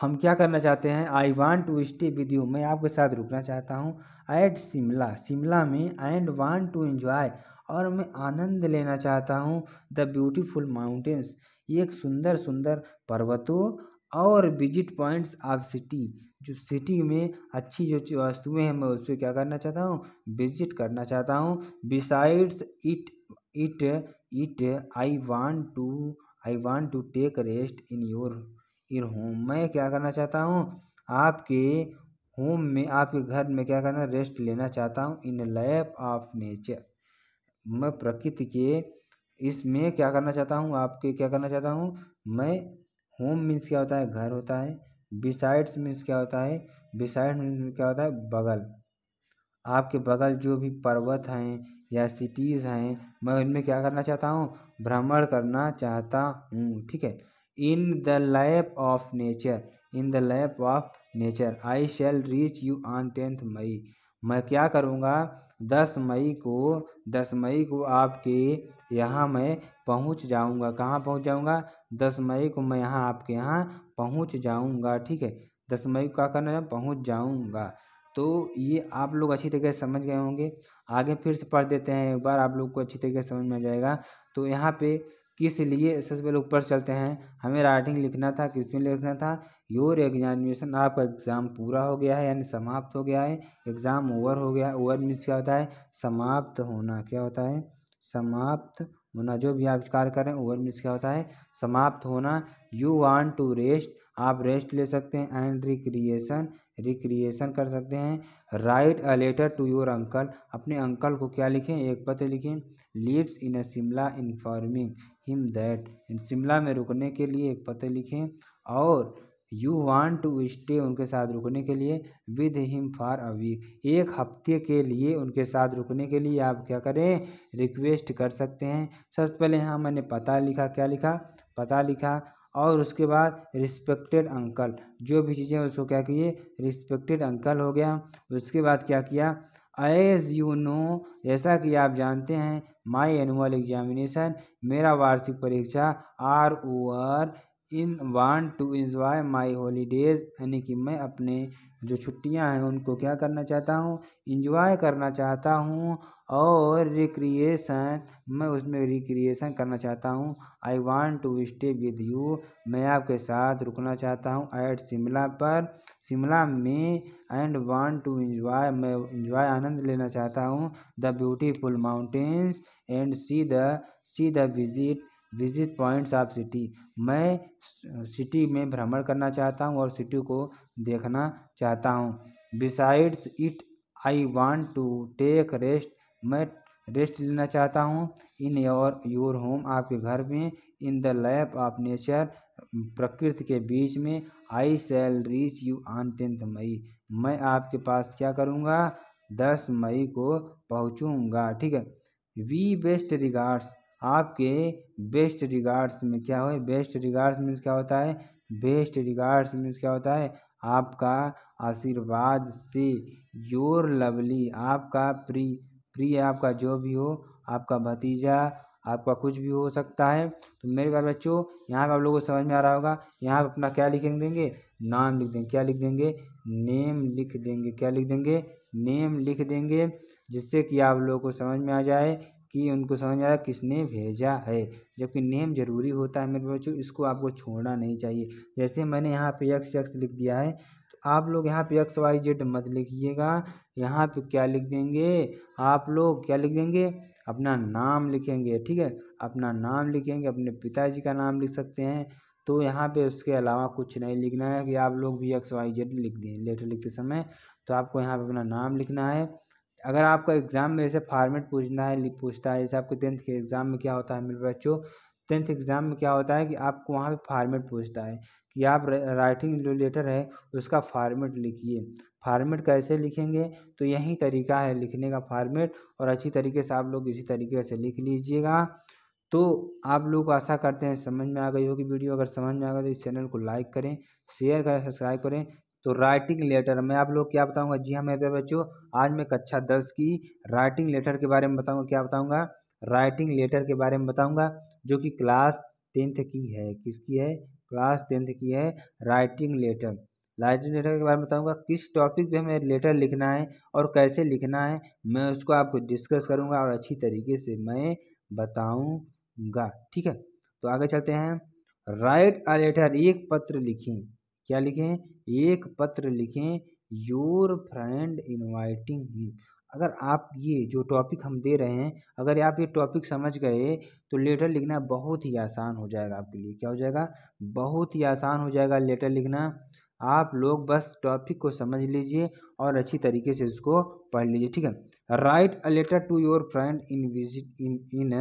हम क्या करना चाहते हैं I want to stay with you मैं आपके साथ रुकना चाहता हूँ एट शिमला शिमला में एंड वांट टू एंजॉय और मैं आनंद लेना चाहता हूँ द ब्यूटीफुल माउंटेन्स एक सुंदर सुंदर पर्वतों और विजिट पॉइंट्स ऑफ सिटी जो सिटी में अच्छी जो वस्तुएं हैं मैं उस पर क्या करना चाहता हूँ विजिट करना चाहता हूँ besides it it it I want to I want to take rest in your in home मैं क्या करना चाहता हूँ आपके होम में आपके घर में क्या करना रेस्ट लेना चाहता हूँ इन लैप ऑफ नेचर मैं प्रकृति के इसमें क्या करना चाहता हूँ आपके क्या करना चाहता हूँ मैं होम मीन्स क्या होता है घर होता है बिसाइड्स मीन्स क्या होता है बिसाइड मीन्स क्या होता है बगल आपके बगल जो भी पर्वत हैं या सिटीज़ हैं मैं उनमें क्या करना चाहता हूँ भ्रमण करना चाहता हूँ ठीक है in the lap of nature in the lap of nature I shall reach you on tenth May मैं क्या करूँगा दस मई को दस मई को आपके यहाँ मैं पहुँच जाऊँगा कहाँ पहुँच जाऊँगा दस मई को मैं यहाँ आपके यहाँ पहुँच जाऊँगा ठीक है दस मई को क्या करना है पहुँच जाऊँगा तो ये आप लोग अच्छी तरीके से समझ गए होंगे आगे फिर से पढ़ देते हैं एक बार आप लोग को अच्छी तरीके से समझ में आ जाएगा तो यहाँ पे किस लिए सबसे पहले ऊपर चलते हैं हमें राइटिंग लिखना था किस में लिखना था योर एग्जामिनेशन आपका एग्ज़ाम पूरा हो गया है यानी समाप्त हो गया है एग्ज़ाम ओवर हो गया ओवर मीन्स क्या होता है समाप्त होना क्या होता है समाप्त होना जो भी आप कार्य करें ओवर मीन्स क्या होता है समाप्त होना यू वॉन्ट टू रेस्ट आप रेस्ट ले सकते हैं एंड रिक्रिएशन रिक्रिएशन कर सकते हैं write a letter to your uncle अपने अंकल को क्या लिखें एक पत्र लिखें lives in a Shimla informing him that in Shimla में रुकने के लिए एक पत्र लिखें और यू वांट टू स्टे उनके साथ रुकने के लिए with him for a week एक हफ्ते के लिए उनके साथ रुकने के लिए आप क्या करें रिक्वेस्ट कर सकते हैं सबसे पहले यहाँ मैंने पता लिखा क्या लिखा पता लिखा और उसके बाद रिस्पेक्टेड अंकल जो भी चीज़ें उसको क्या किए रिस्पेक्टेड अंकल हो गया उसके बाद क्या किया एज यू नो जैसा कि आप जानते हैं माई एनुअल एग्जामिनेशन मेरा वार्षिक परीक्षा are over in want to enjoy my holidays यानी कि मैं अपने जो छुट्टियां हैं उनको क्या करना चाहता हूँ इन्जॉय करना चाहता हूँ और रिक्रिएसन मैं उसमें रिक्रिएसन करना चाहता हूँ I want to stay with you मैं आपके साथ रुकना चाहता हूँ एट शिमला पर शिमला में एंड वॉन्ट टू इन्जॉय मैं इन्जॉय आनंद लेना चाहता हूँ the beautiful mountains and see the see the visit visit points of city मैं सिटी में भ्रमण करना चाहता हूँ और सिटी को देखना चाहता हूँ besides it I want to take rest मैं रेस्ट लेना चाहता हूँ इन योर योर होम आपके घर में in the lap of nature प्रकृति के बीच में I shall reach you on tenth May मैं आपके पास क्या करूँगा दस मई को पहुँचूँगा ठीक है वी बेस्ट रिगार्ड्स आपके बेस्ट रिगार्ड्स में क्या हो बेस्ट रिगार्ड्स मीन्स क्या होता है बेस्ट रिगार्ड्स मीन्स क्या होता है आपका आशीर्वाद से योर लवली आपका प्री प्रिय आपका जो भी हो आपका भतीजा आपका कुछ भी हो सकता है तो मेरे प्यार बच्चों यहाँ पर आप लोगों को समझ में आ रहा होगा यहाँ पर अपना क्या लिख देंगे नाम लिख देंगे क्या लिख देंगे नेम लिख देंगे क्या लिख देंगे नेम लिख देंगे जिससे कि आप लोगों को समझ में आ जाए कि उनको समझ आया किसने भेजा है जबकि नेम ज़रूरी होता है मेरे बच्चों इसको आपको छोड़ना नहीं चाहिए जैसे मैंने यहाँ पे यक्स यक्स लिख दिया है तो आप लोग यहाँ पे एक्स वाई जेड मत लिखिएगा यहाँ पे क्या लिख देंगे आप लोग क्या लिख देंगे अपना नाम लिखेंगे ठीक है अपना नाम लिखेंगे अपने पिताजी का नाम लिख सकते हैं तो यहाँ पे उसके अलावा कुछ नहीं लिखना है कि आप लोग भी एक्स वाई जेड लिख दें लेटर लिखते समय तो आपको यहाँ पे अपना नाम लिखना है अगर आपको एग्ज़ाम में जैसे फार्मेट पूछना है पूछता है जैसे आपको टेंथ के एग्ज़ाम में क्या होता है मेरे बच्चों टेंथ एग्ज़ाम में क्या होता है कि आपको वहाँ पे फार्मेट पूछता है कि आप राइटिंग जो लेटर है उसका फार्मेट लिखिए फार्मेट कैसे लिखेंगे तो यही तरीका है लिखने का फार्मेट और अच्छी तरीके से आप लोग इसी तरीके से लिख लीजिएगा तो आप लोग आशा करते हैं समझ में आ गई होगी वीडियो अगर समझ में आ गई तो इस चैनल को लाइक करें शेयर करें सब्सक्राइब करें तो राइटिंग लेटर मैं आप लोग क्या बताऊंगा जी हाँ मेरे बच्चों आज मैं कक्षा दस की राइटिंग लेटर के बारे में बताऊंगा क्या बताऊंगा राइटिंग लेटर के बारे में बताऊंगा जो कि क्लास टेंथ की है किसकी है क्लास टेंथ की है राइटिंग लेटर राइटिंग लेटर के बारे में बताऊंगा किस टॉपिक पे हमें लेटर लिखना है और कैसे लिखना है मैं उसको आपको डिस्कस करूँगा और अच्छी तरीके से मैं बताऊँगा ठीक है तो आगे चलते हैं राइट अ लेटर एक पत्र लिखें क्या लिखें एक पत्र लिखें योर फ्रेंड इनवाइटिंग हिम अगर आप ये जो टॉपिक हम दे रहे हैं अगर आप ये टॉपिक समझ गए तो लेटर लिखना बहुत ही आसान हो जाएगा आपके लिए क्या हो जाएगा बहुत ही आसान हो जाएगा लेटर लिखना आप लोग बस टॉपिक को समझ लीजिए और अच्छी तरीके से इसको पढ़ लीजिए ठीक है write a letter to your friend in visit in in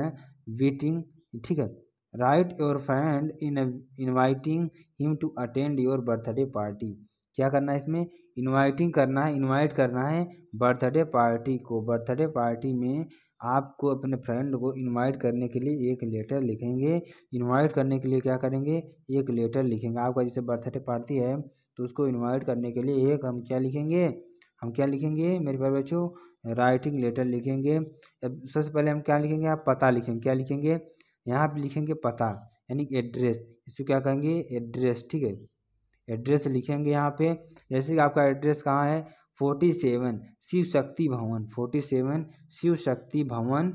waiting ठीक है write your friend in inviting him to attend your birthday party क्या करना है इसमें इनवाइटिंग करना है इनवाइट करना है बर्थडे पार्टी को बर्थडे पार्टी में आपको अपने फ्रेंड को इनवाइट करने के लिए एक लेटर लिखेंगे इनवाइट करने के लिए क्या करेंगे एक लेटर लिखेंगे आपका जैसे बर्थडे पार्टी है तो उसको इनवाइट करने के लिए एक हम क्या लिखेंगे हम क्या लिखेंगे मेरे प्यारे बच्चों राइटिंग लेटर लिखेंगे सबसे पहले हम क्या लिखेंगे आप पता लिखेंगे क्या लिखेंगे यहाँ पे लिखेंगे पता यानी एड्रेस इसको क्या कहेंगे एड्रेस ठीक है एड्रेस लिखेंगे यहाँ पे जैसे कि आपका एड्रेस कहाँ है फोर्टी सेवन शिव शक्ति भवन फोर्टी सेवन शिव शक्ति भवन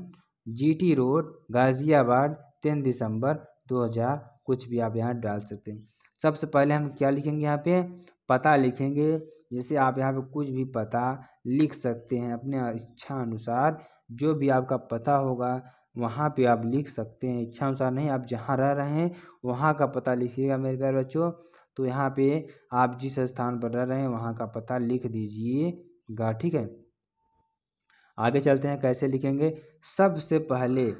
जीटी रोड गाज़ियाबाद तीन दिसंबर दो हज़ार कुछ भी आप यहाँ डाल सकते हैं सबसे पहले हम क्या लिखेंगे यहाँ पे पता लिखेंगे जैसे आप यहाँ पे कुछ भी पता लिख सकते हैं अपने इच्छा अनुसार जो भी आपका पता होगा वहाँ पे आप लिख सकते हैं इच्छा अनुसार नहीं आप जहाँ रह रहे हैं वहाँ का पता लिखिएगा मेरे प्यारे बच्चों तो यहाँ पे आप जिस स्थान पर रह रहे हैं वहाँ का पता लिख दीजिएगा ठीक है आगे चलते हैं कैसे लिखेंगे सबसे पहले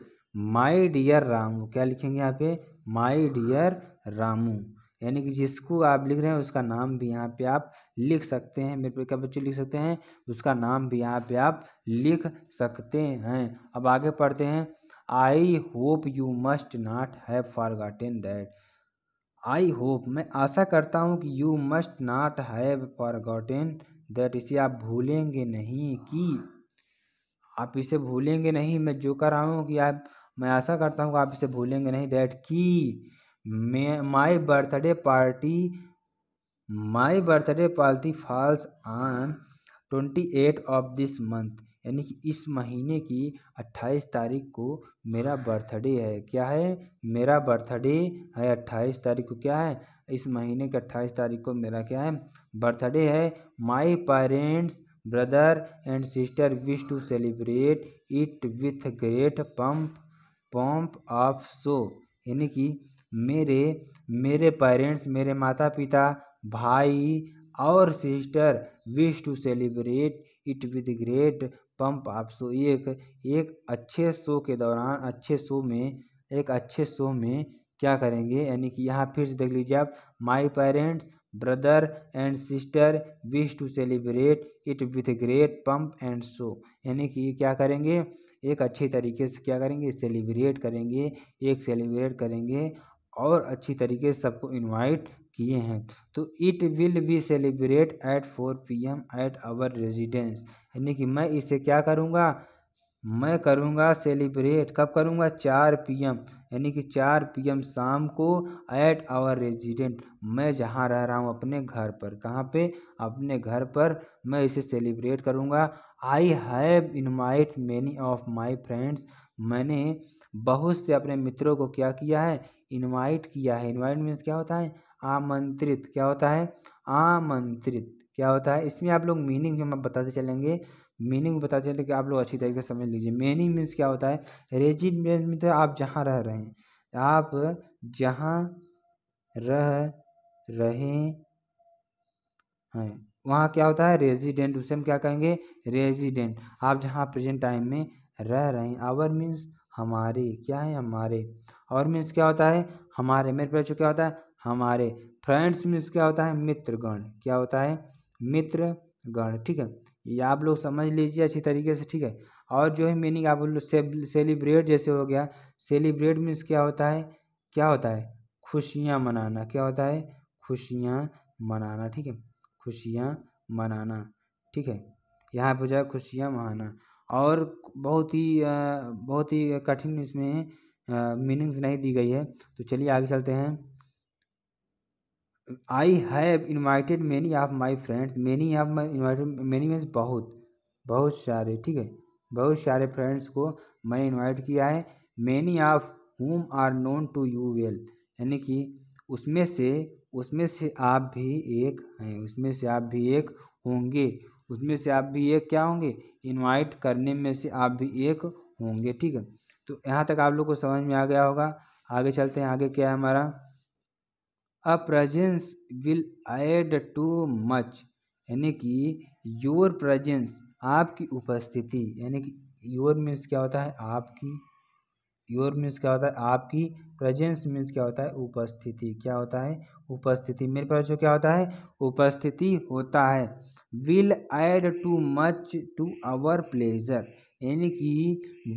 माई डियर रामू क्या लिखेंगे यहाँ पे माई डियर रामू यानी कि जिसको आप लिख रहे हैं उसका नाम भी यहाँ पे आप लिख सकते हैं मेरे क्या बच्चे लिख सकते हैं उसका नाम भी यहाँ पे आप लिख सकते हैं अब आगे पढ़ते हैं I hope you must not have forgotten that I hope मैं आशा करता हूँ कि you must not have forgotten that इसे आप भूलेंगे नहीं कि आप इसे भूलेंगे नहीं मैं जो कर रहा हूँ कि आप मैं आशा करता हूँ कि आप इसे भूलेंगे नहीं दैट कि my birthday party my birthday party falls on twenty eight of this month यानी कि इस महीने की अट्ठाईस तारीख को मेरा बर्थडे है क्या है मेरा बर्थडे है अट्ठाईस तारीख को क्या है इस महीने की अट्ठाईस तारीख को मेरा क्या है बर्थडे है my parents brother and sister wish to celebrate it with great pomp pomp of show यानी कि मेरे मेरे पेरेंट्स मेरे माता पिता भाई और sister wish to celebrate it with great pomp आप शो एक एक अच्छे शो के दौरान अच्छे शो में एक अच्छे शो में क्या करेंगे यानी कि यहाँ फिर से देख लीजिए आप my parents brother and sister wish to celebrate it with great pomp and show यानी कि क्या करेंगे एक अच्छे तरीके से क्या करेंगे सेलिब्रेट करेंगे एक सेलिब्रेट करेंगे और अच्छी तरीके से सबको इनवाइट किए हैं तो it will be celebrate at four P M at our residence यानी कि मैं इसे क्या करूँगा मैं करूँगा सेलिब्रेट कब करूँगा चार पी एम यानी कि चार पी एम शाम को एट आवर रेजिडेंट मैं जहाँ रह रहा हूँ अपने घर पर कहाँ पे अपने घर पर मैं इसे सेलिब्रेट करूँगा I have invite many of my friends मैंने बहुत से अपने मित्रों को क्या किया है इनवाइट किया है इन्वाइट मीन्स क्या होता है आमंत्रित क्या होता है आमंत्रित क्या होता है इसमें आप लोग मीनिंग हम बताते चलेंगे मीनिंग बताते चलेंगे तो कि आप लोग अच्छी तरीके से समझ लीजिए मीनिंग मीन्स क्या होता है रेजिड में मीन तो आप जहाँ रह रहे हैं आप जहाँ रह रहे हैं वहाँ क्या होता है रेजिडेंट उसे हम क्या कहेंगे रेजिडेंट आप जहाँ प्रेजेंट टाइम में रह रहे हैं आवर मीन्स हमारे क्या है हमारे और मीन्स क्या होता है हमारे मेरे पे तो क्या होता है हमारे फ्रेंड्स मीन्स क्या होता है मित्रगण क्या होता है मित्र गण ठीक है ये आप लोग समझ लीजिए अच्छी तरीके से ठीक है और जो है मीनिंग आप लोग सेलिब्रेट जैसे हो गया सेलिब्रेट मीन्स क्या होता है क्या होता है खुशियाँ मनाना क्या होता है खुशियाँ मनाना ठीक है खुशियाँ मनाना ठीक है यहाँ पर जाए खुशियाँ मनाना और बहुत ही बहुत ही कठिन इसमें मीनिंग्स नहीं दी गई है तो चलिए आगे चलते हैं I have invited many of my friends many of my invited many means बहुत बहुत सारे ठीक है बहुत सारे फ्रेंड्स को मैंने इन्वाइट किया है many of whom are known to you well यानी कि उसमें से उसमें से आप भी एक हैं उसमें से आप भी एक होंगे उसमें से आप भी एक क्या होंगे इन्वाइट करने में से आप भी एक होंगे ठीक है तो यहाँ तक आप लोग को समझ में आ गया होगा आगे चलते हैं आगे क्या है हमारा a presence will add too much यानी कि योर प्रजेंस आपकी उपस्थिति यानी कि योर मीन्स क्या होता है आपकी योर मीन्स क्या होता है आपकी प्रजेंस मीन्स क्या होता है उपस्थिति क्या होता है उपस्थिति मेरे पास जो क्या होता है उपस्थिति होता है will add too much to our pleasure यानी कि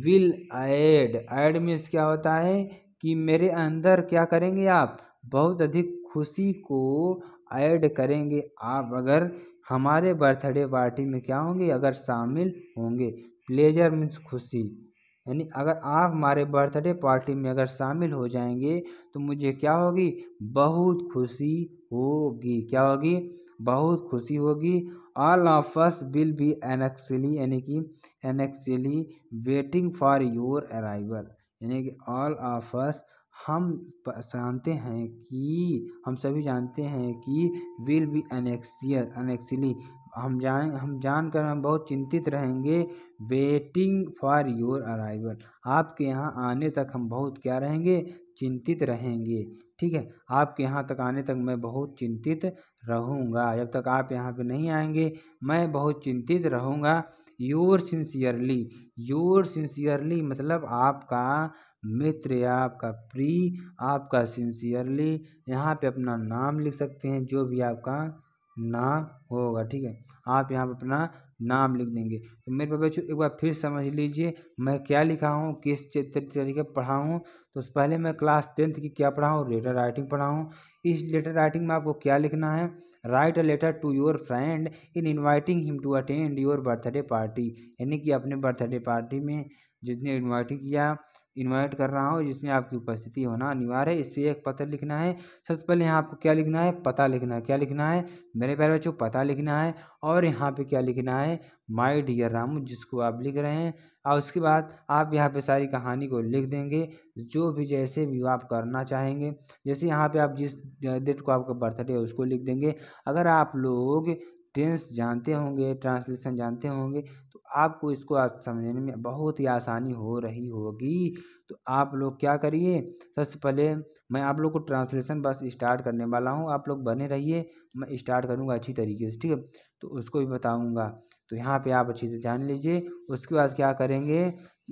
विल ऐड एड मीन्स क्या होता है कि मेरे अंदर क्या करेंगे आप बहुत अधिक खुशी को ऐड करेंगे आप अगर हमारे बर्थडे पार्टी में क्या होंगे अगर शामिल होंगे प्लेजर मीन्स खुशी यानी अगर आप हमारे बर्थडे पार्टी में अगर शामिल हो जाएंगे तो मुझे क्या होगी बहुत खुशी होगी क्या होगी बहुत खुशी होगी all of us will be anxiously यानी कि anxiously waiting for your arrival यानी कि ऑल ऑफ अस हम जानते हैं कि हम सभी जानते हैं कि विल बी एनेक्सियल एनेक्सिली हम जान हम जानकर हम बहुत चिंतित रहेंगे वेटिंग फॉर योर अराइवल आपके यहाँ आने तक हम बहुत क्या रहेंगे चिंतित रहेंगे ठीक है आपके यहाँ तक आने तक मैं बहुत चिंतित रहूँगा जब तक आप यहाँ पे नहीं आएंगे मैं बहुत चिंतित रहूँगा योर सिंसियरली योर सिंसियरली मतलब आपका मित्र या आपका प्रिय आपका सिंसियरली यहाँ पे अपना नाम लिख सकते हैं जो भी आपका नाम होगा ठीक है आप यहाँ पे अपना नाम लिख देंगे तो मेरे पापा बच्चों एक बार फिर समझ लीजिए मैं क्या लिखा हूँ किस तरीके पढ़ा हूँ तो पहले मैं क्लास टेंथ की क्या पढ़ा हूँ लेटर राइटिंग पढ़ा हूँ इस लेटर राइटिंग में आपको क्या लिखना है write a letter to your friend in inviting him to attend your birthday party यानी कि अपने बर्थडे पार्टी में जिसने इन्वाइटिंग किया इन्वाइट कर रहा हूँ जिसमें आपकी उपस्थिति होना अनिवार्य है इसलिए एक पत्र लिखना है सबसे पहले यहाँ आपको क्या लिखना है पता लिखना है क्या लिखना है मेरे प्यारे बच्चों पता लिखना है और यहाँ पे क्या लिखना है माई डियर रामू जिसको आप लिख रहे हैं और उसके बाद आप यहाँ पे सारी कहानी को लिख देंगे जो भी जैसे भी आप करना चाहेंगे जैसे यहाँ पर आप जिस डेट को आपका बर्थडे है उसको लिख देंगे अगर आप लोग टेंस जानते होंगे ट्रांसलेशन जानते होंगे आपको इसको आज समझने में बहुत ही आसानी हो रही होगी तो आप लोग क्या करिए सबसे पहले मैं आप लोग को ट्रांसलेशन बस स्टार्ट करने वाला हूँ आप लोग बने रहिए मैं स्टार्ट करूँगा अच्छी तरीके से ठीक है तो उसको भी बताऊँगा तो यहाँ पे आप अच्छी से जान लीजिए उसके बाद क्या करेंगे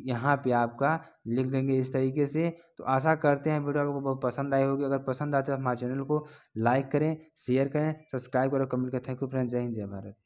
यहाँ पे आपका लिख देंगे इस तरीके से तो आशा करते हैं वीडियो आपको बहुत पसंद आई होगी अगर पसंद आते तो हमारे चैनल को लाइक करें शेयर करें सब्सक्राइब करें कमेंट करें थैंक यू फ्रेंड जय हिंद जय भारत